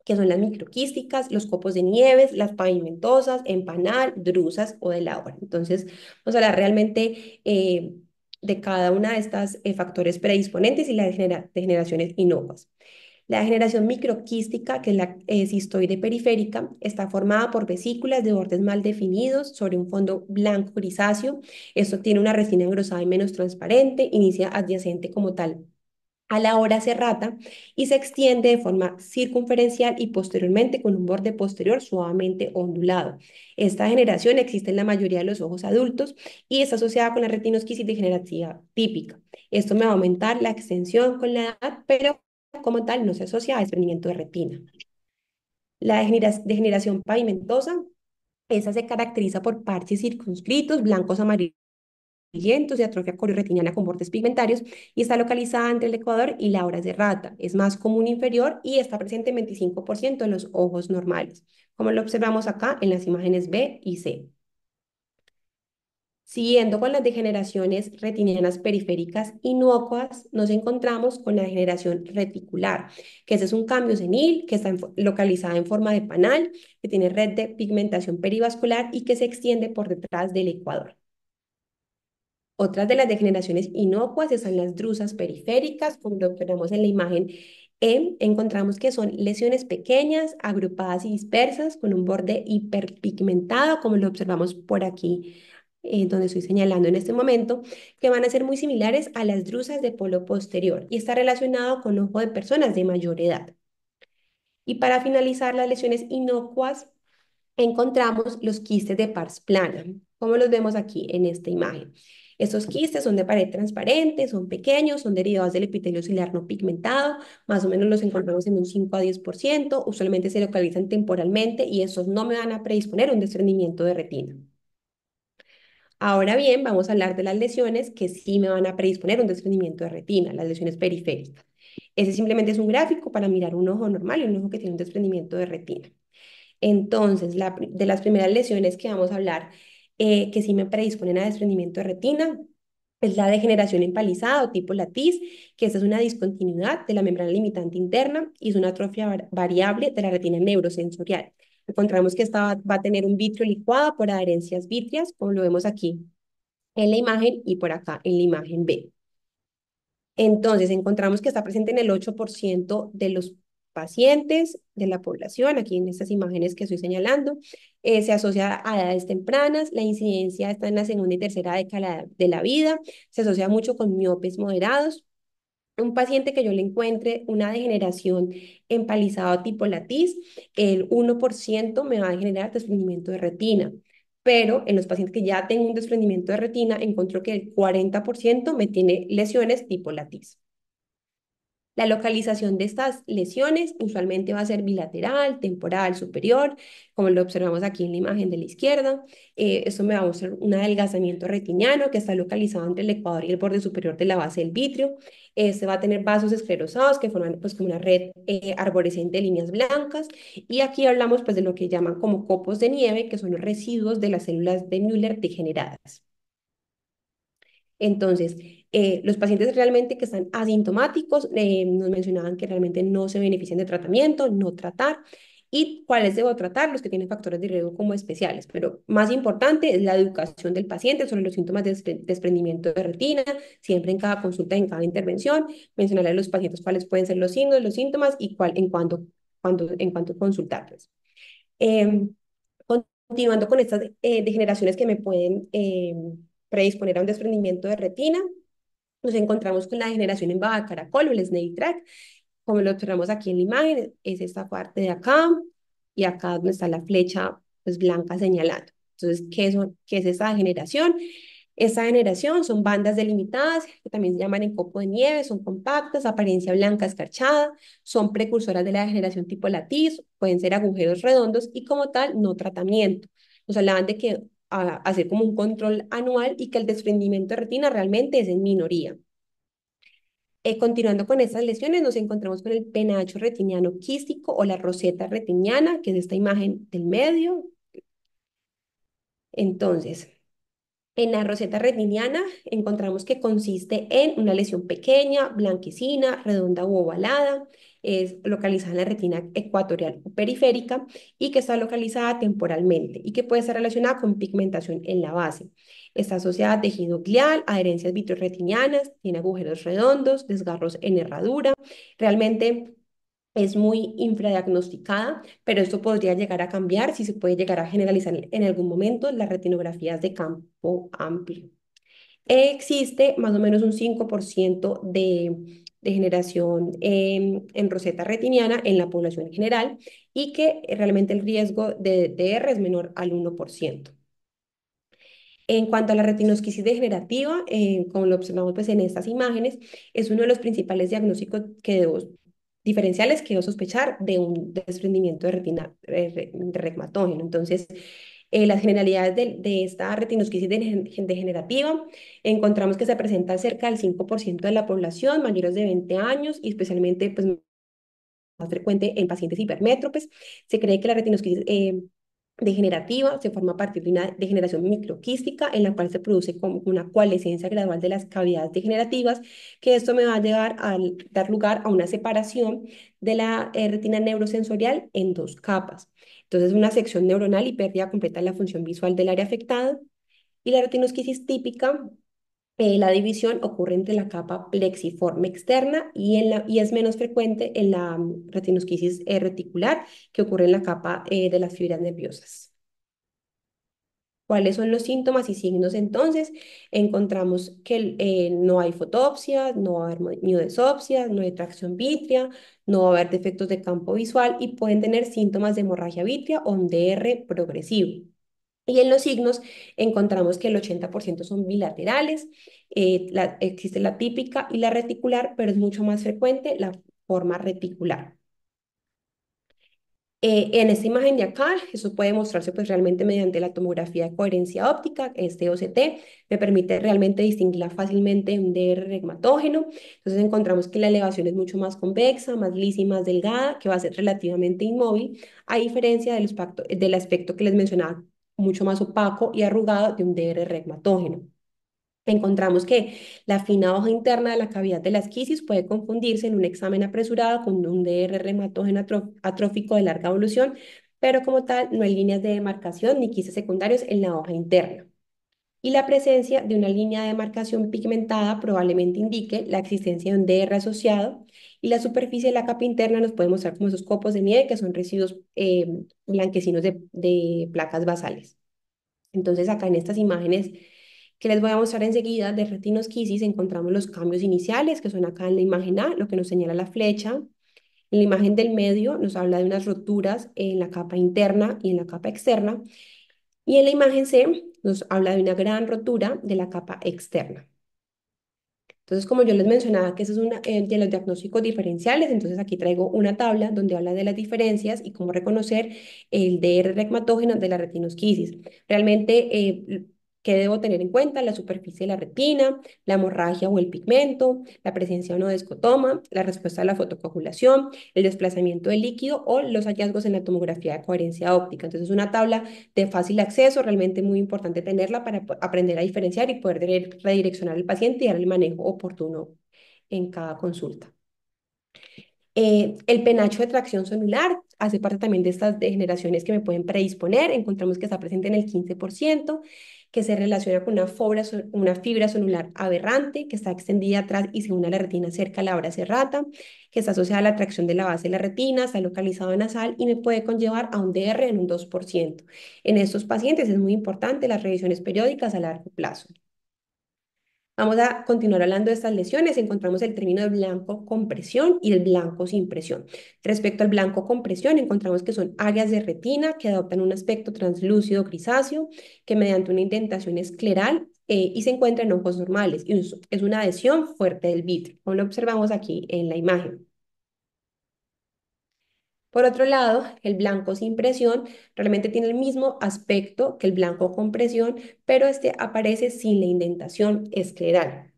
que son las microquísticas, los copos de nieves, las pavimentosas, empanal, drusas o de la hora. Entonces, vamos a hablar realmente de cada una de estas eh, factores predisponentes y la degeneraciones inocuas. La degeneración microquística, que es la eh, cistoide periférica, está formada por vesículas de bordes mal definidos sobre un fondo blanco grisáceo. Esto tiene una resina engrosada y menos transparente, inicia adyacente como tal a la hora rata y se extiende de forma circunferencial y posteriormente con un borde posterior suavemente ondulado. Esta generación existe en la mayoría de los ojos adultos y está asociada con la retinosquisis degenerativa típica. Esto me va a aumentar la extensión con la edad, pero como tal no se asocia a desprendimiento de retina. La degeneración pavimentosa esa se caracteriza por parches circunscritos, blancos, amarillos de atrofia corioretiniana con bordes pigmentarios y está localizada entre el ecuador y la hora rata. Es más común inferior y está presente en 25% en los ojos normales, como lo observamos acá en las imágenes B y C. Siguiendo con las degeneraciones retinianas periféricas inocuas, nos encontramos con la degeneración reticular, que ese es un cambio senil que está localizada en forma de panal, que tiene red de pigmentación perivascular y que se extiende por detrás del ecuador. Otras de las degeneraciones inocuas son las drusas periféricas, como lo que vemos en la imagen E, encontramos que son lesiones pequeñas, agrupadas y dispersas, con un borde hiperpigmentado, como lo observamos por aquí, eh, donde estoy señalando en este momento, que van a ser muy similares a las drusas de polo posterior y está relacionado con ojo de personas de mayor edad. Y para finalizar, las lesiones inocuas encontramos los quistes de pars plana, como los vemos aquí en esta imagen. Estos quistes son de pared transparente, son pequeños, son derivados del epitelio ciliar no pigmentado, más o menos los encontramos en un 5 a 10%, usualmente se localizan temporalmente y esos no me van a predisponer un desprendimiento de retina. Ahora bien, vamos a hablar de las lesiones que sí me van a predisponer un desprendimiento de retina, las lesiones periféricas. Ese simplemente es un gráfico para mirar un ojo normal y un ojo que tiene un desprendimiento de retina. Entonces, de las primeras lesiones que vamos a hablar eh, que sí me predisponen a desprendimiento de retina, es la degeneración empalizada o tipo latiz, que esa es una discontinuidad de la membrana limitante interna y es una atrofia variable de la retina neurosensorial. Encontramos que esta va a tener un vitrio licuado por adherencias vitrias, como lo vemos aquí en la imagen y por acá en la imagen B. Entonces, encontramos que está presente en el 8% de los pacientes de la población, aquí en estas imágenes que estoy señalando, eh, se asocia a edades tempranas, la incidencia está en la segunda y tercera década de la vida, se asocia mucho con miopes moderados. Un paciente que yo le encuentre una degeneración empalizada tipo latiz, el 1% me va a generar desprendimiento de retina pero en los pacientes que ya tengo un desprendimiento de retina, encuentro que el 40% me tiene lesiones tipo latiz. La localización de estas lesiones usualmente va a ser bilateral, temporal, superior, como lo observamos aquí en la imagen de la izquierda. Eh, esto me va a mostrar un adelgazamiento retiniano que está localizado entre el ecuador y el borde superior de la base del vitrio. Este va a tener vasos esclerosados que forman pues, como una red eh, arborescente de líneas blancas. Y aquí hablamos pues, de lo que llaman como copos de nieve, que son los residuos de las células de Müller degeneradas. Entonces, eh, los pacientes realmente que están asintomáticos, eh, nos mencionaban que realmente no se benefician de tratamiento, no tratar. ¿Y cuáles debo tratar? Los que tienen factores de riesgo como especiales. Pero más importante es la educación del paciente sobre los síntomas de desprendimiento de retina, siempre en cada consulta, en cada intervención, mencionarle a los pacientes cuáles pueden ser los signos, los síntomas y cuál, en cuánto cuando, en cuanto consultarles. Pues. Em, continuando con estas eh, degeneraciones que me pueden em, predisponer a un desprendimiento de retina. Nos encontramos con la degeneración en baba caracol o el Snell track, como lo observamos aquí en la imagen, es esta parte de acá y acá donde está la flecha pues, blanca señalando. Entonces, ¿qué, ¿qué es esa degeneración? esa degeneración son bandas delimitadas, que también se llaman en copo de nieve, son compactas, apariencia blanca escarchada, son precursoras de la degeneración tipo latiz, pueden ser agujeros redondos y como tal no tratamiento. Nos hablaban de que hacer como un control anual y que el desprendimiento de retina realmente es en minoría. Eh, continuando con estas lesiones, nos encontramos con el penacho retiniano quístico o la roseta retiniana, que es esta imagen del medio. Entonces, en la roseta retiniana encontramos que consiste en una lesión pequeña, blanquecina, redonda u ovalada, es localizada en la retina ecuatorial o periférica y que está localizada temporalmente y que puede estar relacionada con pigmentación en la base. Está asociada a tejido glial, adherencias vitroretinianas, tiene agujeros redondos, desgarros en herradura. Realmente es muy infradiagnosticada, pero esto podría llegar a cambiar si se puede llegar a generalizar en algún momento las retinografías de campo amplio. Existe más o menos un 5% de degeneración em, en roseta retiniana en la población en general y que eh, realmente el riesgo de DR es menor al 1%. En cuanto a la retinosquisis degenerativa, eh, como lo observamos pues, en estas imágenes, es uno de los principales diagnósticos que diferenciales que debo sospechar de un desprendimiento de retina eh, de, Entonces, eh, las generalidades de, esta retinosquisis degenerativa, encontramos que se presenta cerca del 5% de la población, mayores de 20 años y especialmente pues, más frecuente en pacientes hipermétropes. Se cree que la retinosquisis eh, degenerativa se forma a partir de una degeneración microquística en la cual se produce como una coalescencia gradual de las cavidades degenerativas, que esto me va a llevar a dar lugar a una separación de la eh, retina neurosensorial en dos capas. Entonces, una sección neuronal y pérdida completa de la función visual del área afectada. Y la retinosquisis típica, eh, la división ocurre entre la capa plexiforme externa y, en la, y es menos frecuente en la retinosquisis eh, reticular que ocurre en la capa eh, de las fibras nerviosas cuáles son los síntomas y signos. Entonces, encontramos que eh, no hay fotopsia, no va a haber miodesopsias, no hay tracción vitrea, no va a haber defectos de campo visual y pueden tener síntomas de hemorragia vitrea o un DR progresivo. Y en los signos encontramos que el 80% son bilaterales, eh, existe la típica y la reticular, pero es mucho más frecuente la forma reticular. Eh, en esta imagen de acá, eso puede mostrarse pues realmente mediante la tomografía de coherencia óptica, este OCT, me permite realmente distinguirla fácilmente DR regmatógeno. Entonces encontramos que la elevación es mucho más convexa, más lisa y más delgada, que va a ser relativamente inmóvil, a diferencia del aspecto, del aspecto que les mencionaba, mucho más opaco y arrugado de un DR regmatógeno. Encontramos que la fina hoja interna de la cavidad de la esquisis puede confundirse en un examen apresurado con un DR reumatógeno atrófico de larga evolución, pero como tal no hay líneas de demarcación ni quistes secundarios en la hoja interna. Y la presencia de una línea de demarcación pigmentada probablemente indique la existencia de un DR asociado y la superficie de la capa interna nos puede mostrar como esos copos de nieve que son residuos eh, blanquecinos de placas basales. Entonces acá en estas imágenes que les voy a mostrar enseguida de retinosquisis encontramos los cambios iniciales que son acá en la imagen A, lo que nos señala la flecha. En la imagen del medio nos habla de unas roturas en la capa interna y en la capa externa. Y en la imagen C nos habla de una gran rotura de la capa externa. Entonces, como yo les mencionaba que eso es eh, una de los diagnósticos diferenciales, entonces aquí traigo una tabla donde habla de las diferencias y cómo reconocer el DR regmatógeno de la retinosquisis. Realmente eh, ¿Qué debo tener en cuenta? La superficie de la retina, la hemorragia o el pigmento, la presencia o no de escotoma, la respuesta a la fotocoagulación, el desplazamiento del líquido o los hallazgos en la tomografía de coherencia óptica. Entonces, es una tabla de fácil acceso, realmente muy importante tenerla para aprender a diferenciar y poder redireccionar al paciente y dar el manejo oportuno en cada consulta. Eh, el penacho de tracción celular hace parte también de estas degeneraciones que me pueden predisponer. Encontramos que está presente en el 15% que se relaciona con una, una fibra celular aberrante que está extendida atrás y se une a la retina cerca a la obra cerrata, que está asociada a la atracción de la base de la retina, está localizado nasal y me puede conllevar a un DR en un 2%. En estos pacientes es muy importante las revisiones periódicas a largo plazo. Vamos a continuar hablando de estas lesiones. Encontramos el término de blanco con presión y el blanco sin presión. Respecto al blanco con presión, encontramos que son áreas de retina que adoptan un aspecto translúcido grisáceo, que mediante una indentación escleral eh, y se encuentra en ojos normales. Y es una adhesión fuerte del vitro, como lo observamos aquí en la imagen. Por otro lado, el blanco sin presión realmente tiene el mismo aspecto que el blanco con presión, pero este aparece sin la indentación escleral.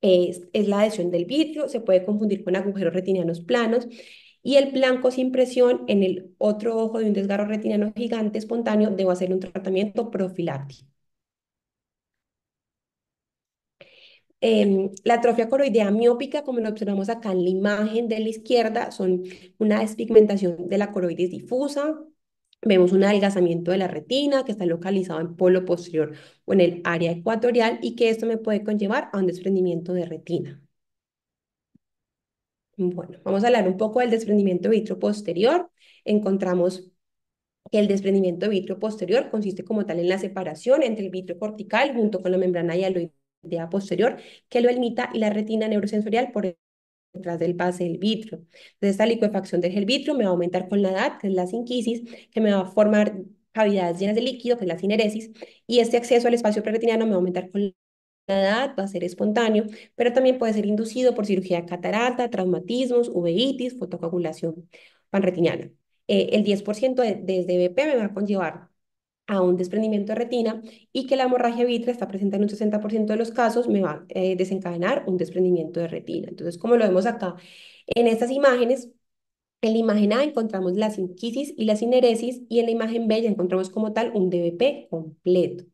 Es, la adhesión del vidrio, se puede confundir con agujeros retinianos planos. Y el blanco sin presión en el otro ojo de un desgarro retiniano gigante espontáneo debo hacer un tratamiento profiláctico. Em, la atrofia coroidea miópica, como lo observamos acá en la imagen de la izquierda, son una despigmentación de la coroides difusa. Vemos un adelgazamiento de la retina que está localizado en polo posterior o en el área ecuatorial y que esto me puede conllevar a un desprendimiento de retina. Bueno, vamos a hablar un poco del desprendimiento vitro posterior. Encontramos que el desprendimiento vitro posterior consiste como tal en la separación entre el vitro cortical junto con la membrana hialoidea idea posterior que lo limita y la retina neurosensorial por detrás del pase del vitro. Entonces, esta liquefacción del gel vitro me va a aumentar con la edad, que es la sinquisis, que me va a formar cavidades llenas de líquido, que es la sineresis, y este acceso al espacio preretiniano me va a aumentar con la edad, va a ser espontáneo, pero también puede ser inducido por cirugía catarata, traumatismos, uveitis, fotocoagulación panretiniana. Eh, el 10% de, desde me va a conllevar a un desprendimiento de retina y que la hemorragia vitrea está presente en un 60% de los casos, me va a eh, desencadenar un desprendimiento de retina. Entonces, como lo vemos acá en estas imágenes, en la imagen A encontramos la sinquisis y la sineresis y en la imagen B ya encontramos como tal un DVP completo.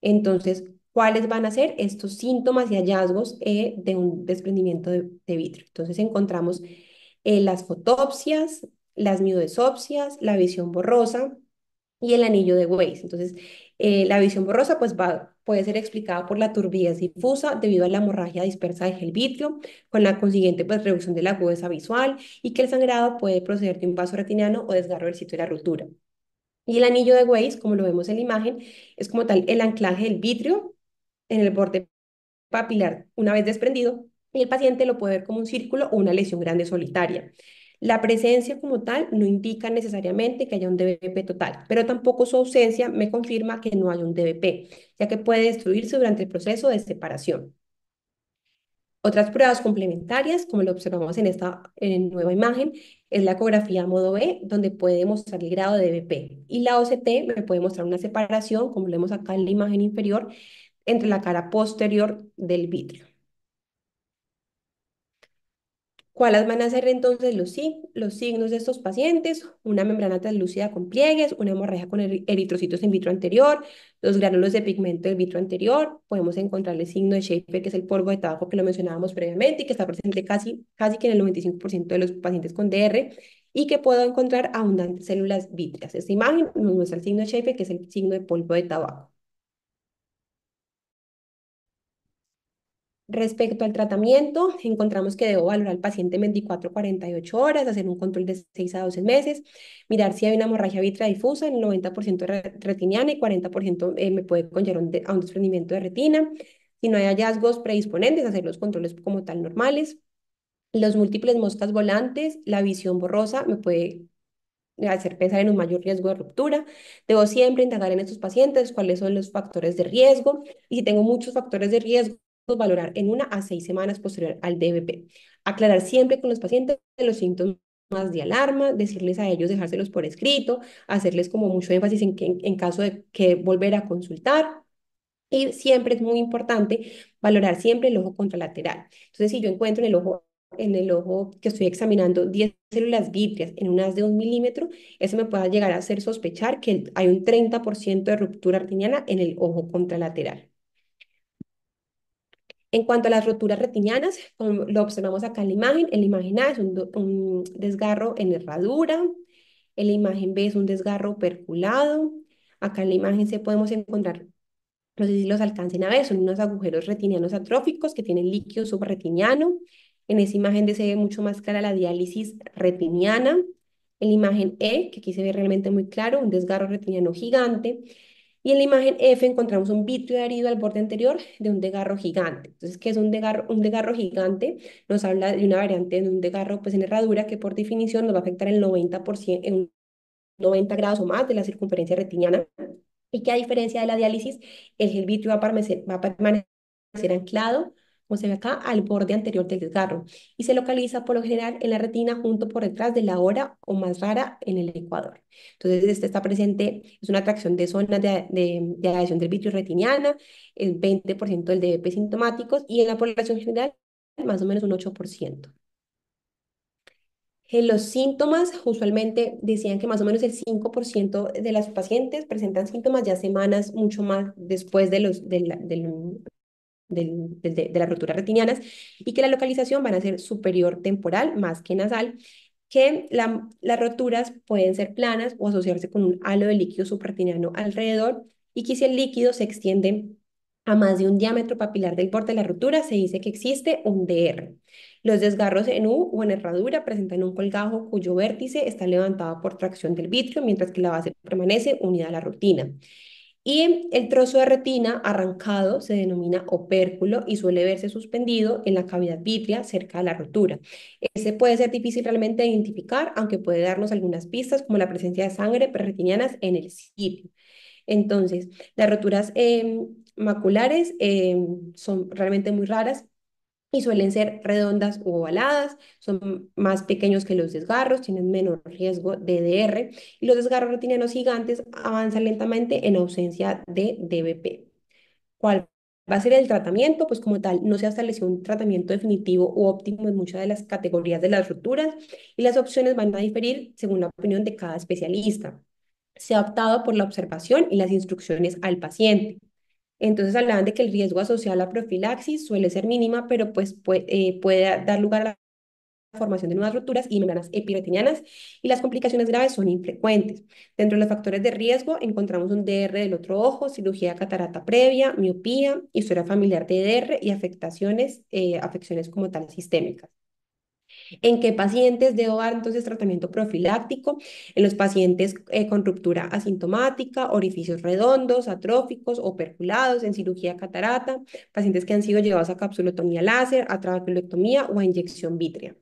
Entonces, ¿cuáles van a ser estos síntomas y hallazgos eh, de un desprendimiento de, vitrea Entonces, encontramos eh, las fotopsias, las miodesopsias, la visión borrosa, y el anillo de Weiss. Entonces, eh, la visión borrosa pues, va, puede ser explicada por la turbidez difusa debido a la hemorragia dispersa de gel vitrio, con la consiguiente pues, reducción de la agudeza visual y que el sangrado puede proceder de un vaso retiniano o desgarro del sitio de la ruptura. Y el anillo de Weiss, como lo vemos en la imagen, es como tal el anclaje del vitrio en el borde papilar una vez desprendido y el paciente lo puede ver como un círculo o una lesión grande solitaria. La presencia como tal no indica necesariamente que haya un DBP total, pero tampoco su ausencia me confirma que no hay un DVP, ya que puede destruirse durante el proceso de separación. Otras pruebas complementarias, como lo observamos en esta nueva imagen, es la ecografía modo B, donde puede mostrar el grado de DVP. y la OCT me puede mostrar una separación, como lo vemos acá en la imagen inferior, entre la cara posterior del vitrio. ¿Cuáles van a ser entonces los, los signos de estos pacientes? Una membrana translúcida con pliegues, una hemorragia con eritrocitos en vitro anterior, los gránulos de pigmento en vitro anterior. Podemos encontrar el signo de Schaefer, que es el polvo de tabaco que lo mencionábamos previamente y que está presente casi, casi que en el 95% de los pacientes con DR y que puedo encontrar abundantes células vítreas. Esta imagen nos muestra el signo de Schaefer, que es el signo de polvo de tabaco. Respecto al tratamiento, encontramos que debo valorar al paciente 24 48 horas, hacer un control de 6 a 12 meses, mirar si hay una hemorragia vitra difusa, en el 90% retiniana y 40% eh, me puede conllevar a un desprendimiento de retina. Si no hay hallazgos predisponentes, hacer los controles como tal normales. Los múltiples moscas volantes, la visión borrosa me puede hacer pensar en un mayor riesgo de ruptura. Debo siempre indagar en estos pacientes cuáles son los factores de riesgo y si tengo muchos factores de riesgo, valorar en una a seis semanas posterior al DVP. Aclarar siempre con los pacientes los síntomas de alarma, decirles a ellos dejárselos por escrito, hacerles como mucho énfasis en, que, en caso de que volver a consultar. Y siempre es muy importante valorar siempre el ojo contralateral. Entonces, si yo encuentro en el ojo en el ojo que estoy examinando 10 células vítreas en unas de un milímetro, eso me puede llegar a hacer sospechar que hay un 30% de ruptura artiniana en el ojo contralateral. En cuanto a las roturas retinianas, lo observamos acá en la imagen, en la imagen A es un, desgarro en herradura, en la imagen B es un desgarro perculado, acá en la imagen C podemos encontrar, no sé si los alcancen a ver, son unos agujeros retinianos atróficos que tienen líquido subretiniano, en esa imagen D se ve mucho más clara la diálisis retiniana, en la imagen E, que aquí se ve realmente muy claro, un desgarro retiniano gigante, y en la imagen F encontramos un vitrio adherido al borde anterior de un degarro gigante. Entonces, ¿qué es un degarro? Un degarro gigante nos habla de una variante de un degarro pues, en herradura que por definición nos va a afectar el 90%, en 90 grados o más de la circunferencia retiniana y que a diferencia de la diálisis, el gel vitrio va a permanecer anclado como se ve acá, al borde anterior del desgarro y se localiza por lo general en la retina junto por detrás de la hora o más rara en el ecuador. Entonces, este está presente, es una atracción de zonas de, de, adhesión del vitrio retiniana, el 20% del DVP sintomáticos y en la población general más o menos un 8%. En eh, los síntomas, usualmente decían que más o menos el 5% de las pacientes presentan síntomas ya semanas, mucho más después de los, del de, de, de las roturas retinianas y que la localización van a ser superior temporal más que nasal que las roturas pueden ser planas o asociarse con un halo de líquido subretiniano alrededor y que si el líquido se extiende a más de un diámetro papilar del borde de la rotura, se dice que existe un DR. Los desgarros en U o en herradura presentan un colgajo cuyo vértice está levantado por tracción del vitrio, mientras que la base permanece unida a la rutina. Y el trozo de retina arrancado se denomina opérculo y suele verse suspendido en la cavidad vítrea cerca de la rotura. Ese puede ser difícil realmente identificar, aunque puede darnos algunas pistas como la presencia de sangre perretinianas en el sitio. Entonces, las roturas eh, maculares eh, son realmente muy raras, y suelen ser redondas u ovaladas, son más pequeños que los desgarros, tienen menor riesgo de DR y los desgarros retinianos gigantes avanzan lentamente en ausencia de DBP. ¿Cuál va a ser el tratamiento? Pues como tal, no se ha establecido un tratamiento definitivo u óptimo en muchas de las categorías de las rupturas y las opciones van a diferir según la opinión de cada especialista. Se ha optado por la observación y las instrucciones al paciente. Entonces hablaban de que el riesgo asociado a la profilaxis suele ser mínima, pero pues eh, puede, dar lugar a la formación de nuevas rupturas y membranas epiretinianas y las complicaciones graves son infrecuentes. Dentro de los factores de riesgo encontramos un DR del otro ojo, cirugía catarata previa, miopía, historia familiar de DR y afectaciones, eh, afecciones como tal sistémicas en qué pacientes debo dar entonces tratamiento profiláctico, en los pacientes eh, con ruptura asintomática, orificios redondos, atróficos o perculados, en cirugía catarata, pacientes que han sido llevados a capsulotomía láser, a trabeculectomía o a inyección vítrea.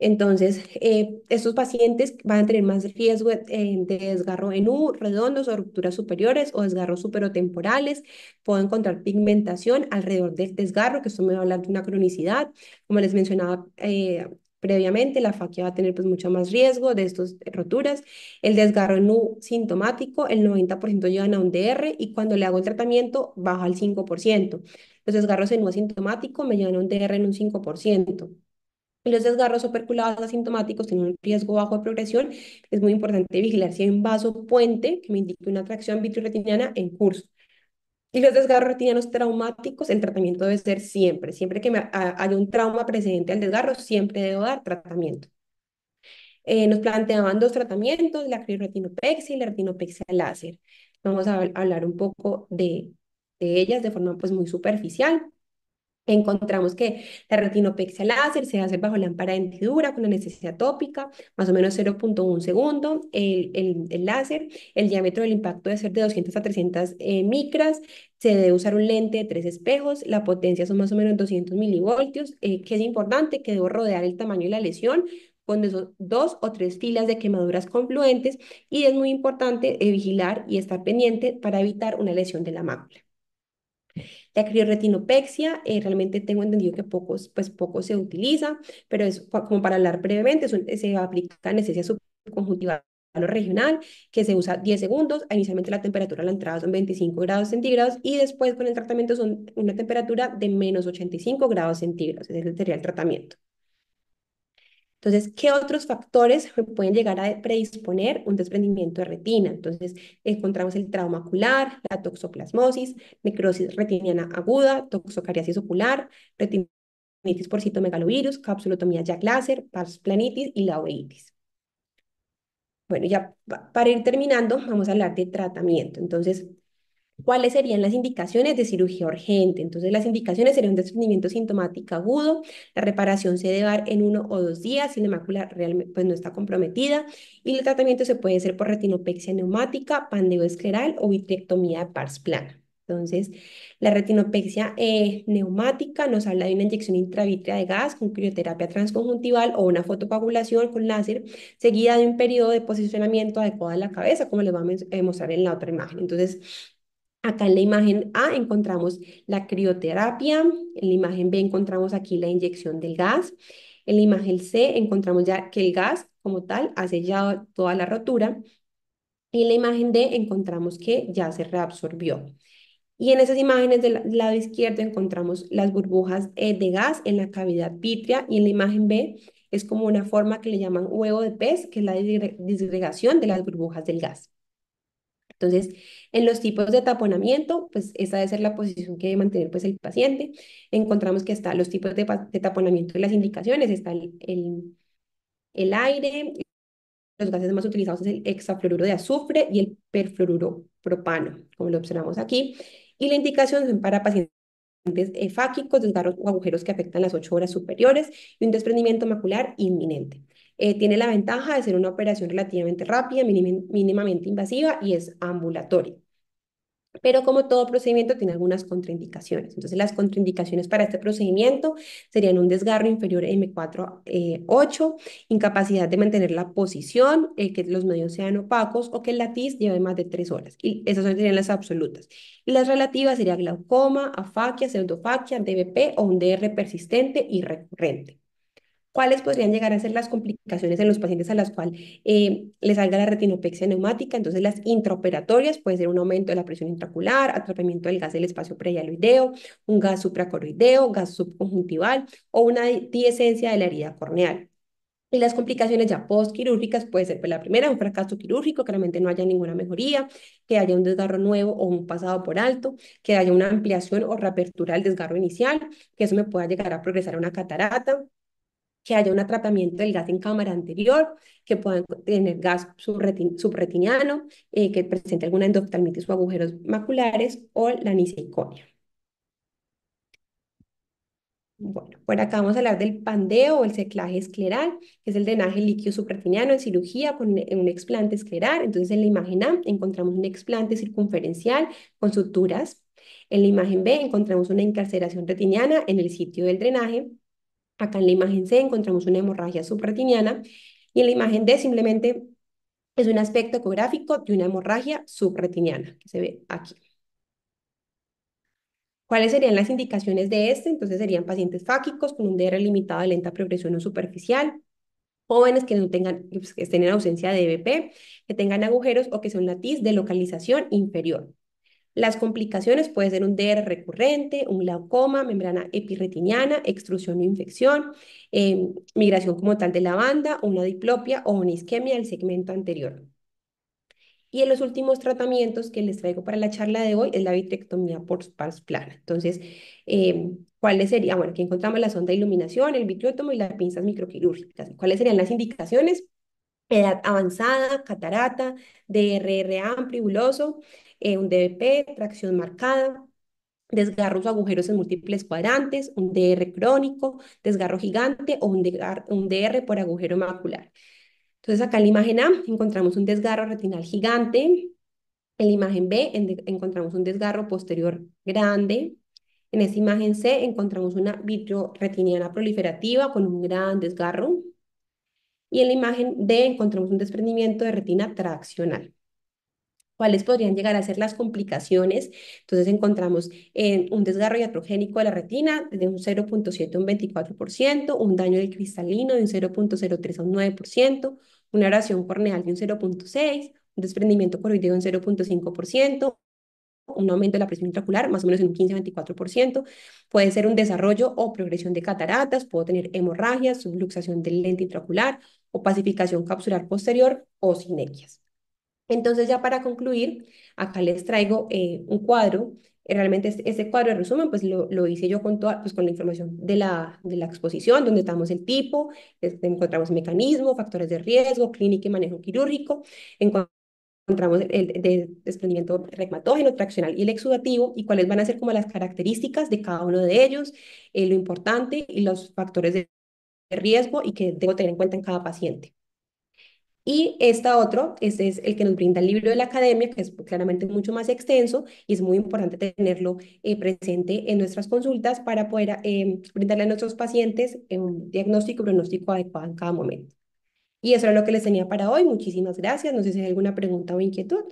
Entonces, eh, estos pacientes van a tener más riesgo eh, de, desgarro en U, redondos o rupturas superiores o desgarros superotemporales. Puedo encontrar pigmentación alrededor del desgarro, que esto me va a hablar de una cronicidad. Como les mencionaba eh, previamente, la faquia va a tener pues, mucho más riesgo de estas roturas. El desgarro en U sintomático, el 90% llegan a un DR y cuando le hago el tratamiento baja al 5%. Los desgarros en U asintomático me llevan a un DR en un 5% los desgarros operculados asintomáticos tienen un riesgo bajo de progresión. Es muy importante vigilar si hay un vaso puente que me indique una atracción vitrio en curso. Y los desgarros retinianos traumáticos, el tratamiento debe ser siempre. Siempre que haya un trauma precedente al desgarro, siempre debo dar tratamiento. Eh, nos planteaban dos tratamientos, la crioretinopexia y la retinopexia láser. Vamos a hablar un poco de, de ellas de forma pues, muy superficial. Encontramos que la retinopexia láser se hace bajo lámpara de hendidura con necesidad tópica, más o menos 0.1 segundo, el, láser, el diámetro del impacto debe ser de 200 a 300 eh, micras, se debe usar un lente de tres espejos, la potencia son más o menos 200 milivoltios, eh, que es importante que debo rodear el tamaño de la lesión con dos o tres filas de quemaduras confluentes y es muy importante eh, vigilar y estar pendiente para evitar una lesión de la mácula. La criorretinopexia, eh, realmente tengo entendido que pocos, pues poco se utiliza, pero es como para hablar brevemente, eh, se aplica anestesia subconjuntiva regional, que se usa 10 segundos. Inicialmente la temperatura a la entrada son 25 grados centígrados y después con el tratamiento son una temperatura de menos 85 grados centígrados. Ese sería el tratamiento. Entonces, ¿qué otros factores pueden llegar a predisponer un desprendimiento de retina? Entonces, encontramos el trauma ocular, la toxoplasmosis, necrosis retiniana aguda, toxocariasis ocular, retinitis por citomegalovirus, capsulotomía ya láser, pars planitis y la uveitis. Bueno, ya para ir terminando, vamos a hablar de tratamiento. Entonces, ¿Cuáles serían las indicaciones de cirugía urgente? Entonces, las indicaciones serían un desprendimiento sintomático agudo, la reparación se debe dar en uno o dos días si la mácula realmente pues, no está comprometida y el tratamiento se puede hacer por retinopexia neumática, pandeoescleral o vitrectomía de pars plana. Entonces, la retinopexia eh, neumática nos habla de una inyección intravítrea de gas con crioterapia transconjuntival o una fotocoagulación con láser, seguida de un periodo de posicionamiento adecuado de la cabeza, como les vamos a eh, mostrar en la otra imagen. Entonces, Acá en la imagen A encontramos la crioterapia, en la imagen B encontramos aquí la inyección del gas, en la imagen C encontramos ya que el gas como tal ha sellado toda la rotura y en la imagen D encontramos que ya se reabsorbió. Y en esas imágenes del lado izquierdo encontramos las burbujas eh, de gas en la cavidad vítrea y en la imagen B es como una forma que le llaman huevo de pez, que es la disgregación de las burbujas del gas. Entonces, en los tipos de taponamiento, pues esa debe ser la posición que debe mantener pues, el paciente. Encontramos que están los tipos de, taponamiento y las indicaciones, está el, el, aire, los gases más utilizados es el hexafluoruro de azufre y el perfluoruro propano, como lo observamos aquí. Y la indicación son para pacientes efáquicos, eh, desgarros o agujeros que afectan las ocho horas superiores y un desprendimiento macular inminente. Eh, tiene la ventaja de ser una operación relativamente rápida, mínimamente invasiva y es ambulatoria. Pero como todo procedimiento tiene algunas contraindicaciones. Entonces las contraindicaciones para este procedimiento serían un desgarro inferior M4-8, eh, incapacidad de mantener la posición, eh, que los medios sean opacos o que el latiz lleve más de tres horas. Y esas serían las absolutas. Y las relativas serían glaucoma, afaquia, pseudofaquia, DBP o un DR persistente y recurrente. ¿Cuáles podrían llegar a ser las complicaciones en los pacientes a las cuales eh, les salga la retinopexia neumática? Entonces, las intraoperatorias pueden ser un aumento de la presión intraocular, atrapamiento del gas del espacio prehialoideo, un gas supracoroideo, gas subconjuntival o una diesencia de la herida corneal. Y las complicaciones ya postquirúrgicas pueden ser pues, la primera, un fracaso quirúrgico, que claramente no haya ninguna mejoría, que haya un desgarro nuevo o un pasado por alto, que haya una ampliación o reapertura del desgarro inicial, que eso me pueda llegar a progresar a una catarata, que haya un tratamiento del gas en cámara anterior, que puedan tener gas subretiniano, eh, que presente alguna endoftalmitis o agujeros maculares o la niseiconia. Bueno, por acá vamos a hablar del pandeo o el seclaje escleral, que es el drenaje líquido subretiniano en cirugía con un explante escleral. Entonces, en la imagen A encontramos un explante circunferencial con suturas. En la imagen B encontramos una encarceración retiniana en el sitio del drenaje. Acá en la imagen C encontramos una hemorragia subretiniana y en la imagen D simplemente es un aspecto ecográfico de una hemorragia subretiniana, que se ve aquí. ¿Cuáles serían las indicaciones de este? Entonces serían pacientes fáquicos con un DR limitado de lenta progresión o superficial, jóvenes que no tengan, pues, que estén en ausencia de EBP, que tengan agujeros o que sea un latiz de localización inferior. Las complicaciones pueden ser un DR recurrente, un glaucoma, membrana epirretiniana, extrusión o infección, em, migración como tal de la banda, una diplopia o una isquemia del segmento anterior. Y en los últimos tratamientos que les traigo para la charla de hoy es la vitrectomía por pars plana. Entonces, em, ¿cuáles serían? Bueno, aquí encontramos la sonda de iluminación, el vitriótomo y las pinzas microquirúrgicas. ¿Cuáles serían las indicaciones? Edad avanzada, catarata, DRR amplio, buloso, eh, un DVP, tracción marcada, desgarros o agujeros en múltiples cuadrantes, un DR crónico, desgarro gigante o un DR, por agujero macular. Entonces acá en la imagen A encontramos un desgarro retinal gigante, en la imagen B encontramos un desgarro posterior grande, en esa imagen C encontramos una retiniana proliferativa con un gran desgarro, y en la imagen D encontramos un desprendimiento de retina traccional cuáles podrían llegar a ser las complicaciones. Entonces encontramos un desgarro iatrogénico de la retina de un 0.7 a un 24%, un daño del cristalino de un 0.03 a un 9%, una oración corneal de un 0.6%, un desprendimiento coroideo de un 0.5%, un aumento de la presión intracular más o menos en un 15-24%. Puede ser un desarrollo o progresión de cataratas, puedo tener hemorragias, subluxación del lente intraocular o pacificación capsular posterior o sinequias. Entonces ya para concluir, acá les traigo eh, un cuadro. Eh, realmente ese cuadro de resumen pues lo, hice yo con, toda, pues, con la información de la, de la exposición, donde estamos el tipo, encontramos mecanismo, factores de riesgo, clínica y manejo quirúrgico, encontramos el, desprendimiento reumatógeno, traccional y el exudativo y cuáles van a ser como las características de cada uno de ellos, eh, lo importante y los factores de riesgo y que debo tener en cuenta en cada paciente. Y este otro, este es el que nos brinda el libro de la academia, que es claramente mucho más extenso y es muy importante tenerlo eh, presente en nuestras consultas para poder eh, brindarle a nuestros pacientes eh, un diagnóstico y pronóstico adecuado en cada momento. Y eso era lo que les tenía para hoy. Muchísimas gracias. No sé si hay alguna pregunta o inquietud.